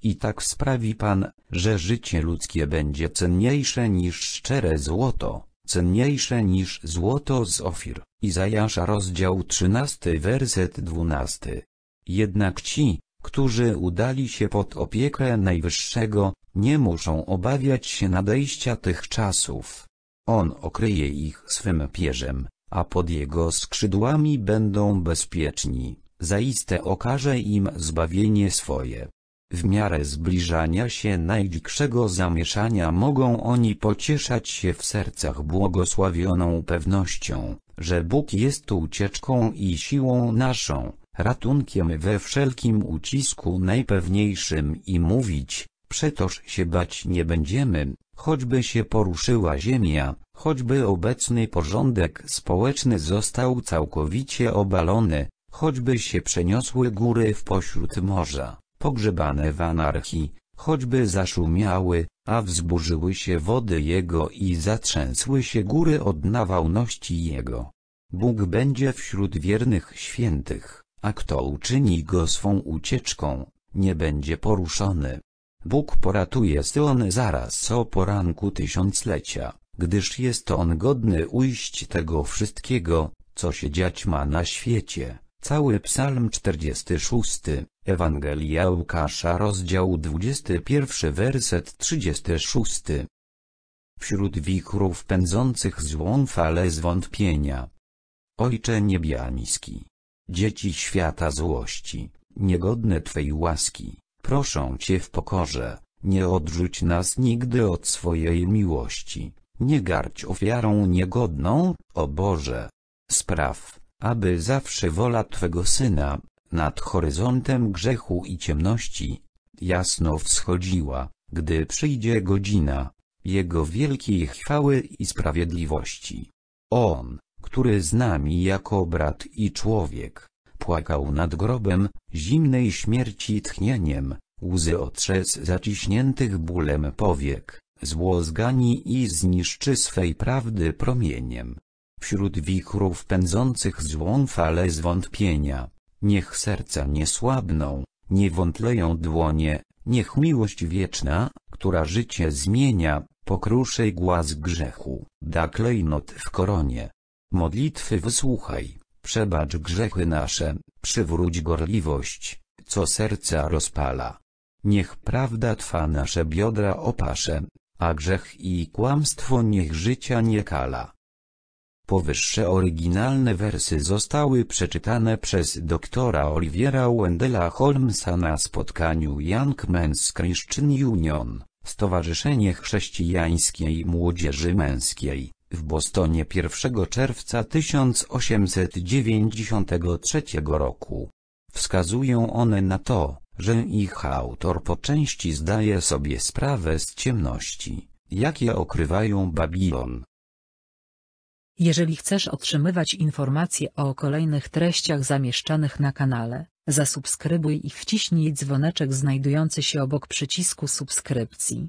I tak sprawi Pan, że życie ludzkie będzie cenniejsze niż szczere złoto, cenniejsze niż złoto z Ofir. Izajasza rozdział 13 werset 12. Jednak ci, którzy udali się pod opiekę Najwyższego, nie muszą obawiać się nadejścia tych czasów. On okryje ich swym pierzem, a pod jego skrzydłami będą bezpieczni, zaiste okaże im zbawienie swoje. W miarę zbliżania się największego zamieszania mogą oni pocieszać się w sercach błogosławioną pewnością, że Bóg jest ucieczką i siłą naszą, ratunkiem we wszelkim ucisku najpewniejszym i mówić, przetoż się bać nie będziemy, choćby się poruszyła ziemia, choćby obecny porządek społeczny został całkowicie obalony, choćby się przeniosły góry w pośród morza, pogrzebane w anarchii, choćby zaszumiały, a wzburzyły się wody jego i zatrzęsły się góry od nawałności jego. Bóg będzie wśród wiernych świętych a kto uczyni go swą ucieczką, nie będzie poruszony. Bóg poratuje Syony zaraz o poranku tysiąclecia, gdyż jest on godny ujść tego wszystkiego, co się dziać ma na świecie. Cały psalm 46, Ewangelia Łukasza rozdział 21 werset 36 Wśród wichrów pędzących złą falę zwątpienia. Ojcze niebiański, Dzieci świata złości, niegodne Twej łaski, proszą Cię w pokorze, nie odrzuć nas nigdy od swojej miłości, nie garć ofiarą niegodną, o Boże. Spraw, aby zawsze wola Twego Syna, nad horyzontem grzechu i ciemności, jasno wschodziła, gdy przyjdzie godzina Jego wielkiej chwały i sprawiedliwości. On, który z nami jako brat i człowiek, płakał nad grobem, zimnej śmierci tchnieniem, łzy otrzec zaciśniętych bólem powiek, zło zgani i zniszczy swej prawdy promieniem. Wśród wichrów pędzących złą falę zwątpienia, niech serca nie słabną, nie wątleją dłonie, niech miłość wieczna, która życie zmienia, pokruszy głaz grzechu, da klejnot w koronie. Modlitwy wysłuchaj, przebacz grzechy nasze, przywróć gorliwość, co serca rozpala. Niech prawda twa nasze biodra opasze, a grzech i kłamstwo niech życia nie kala. Powyższe oryginalne wersy zostały przeczytane przez doktora Oliviera Wendela Holmesa na spotkaniu Young Men's Christian Union, Stowarzyszenie Chrześcijańskiej Młodzieży Męskiej w Bostonie 1 czerwca 1893 roku. Wskazują one na to, że ich autor po części zdaje sobie sprawę z ciemności, jakie okrywają Babilon. Jeżeli chcesz otrzymywać informacje o kolejnych treściach zamieszczanych na kanale, zasubskrybuj i wciśnij dzwoneczek znajdujący się obok przycisku subskrypcji.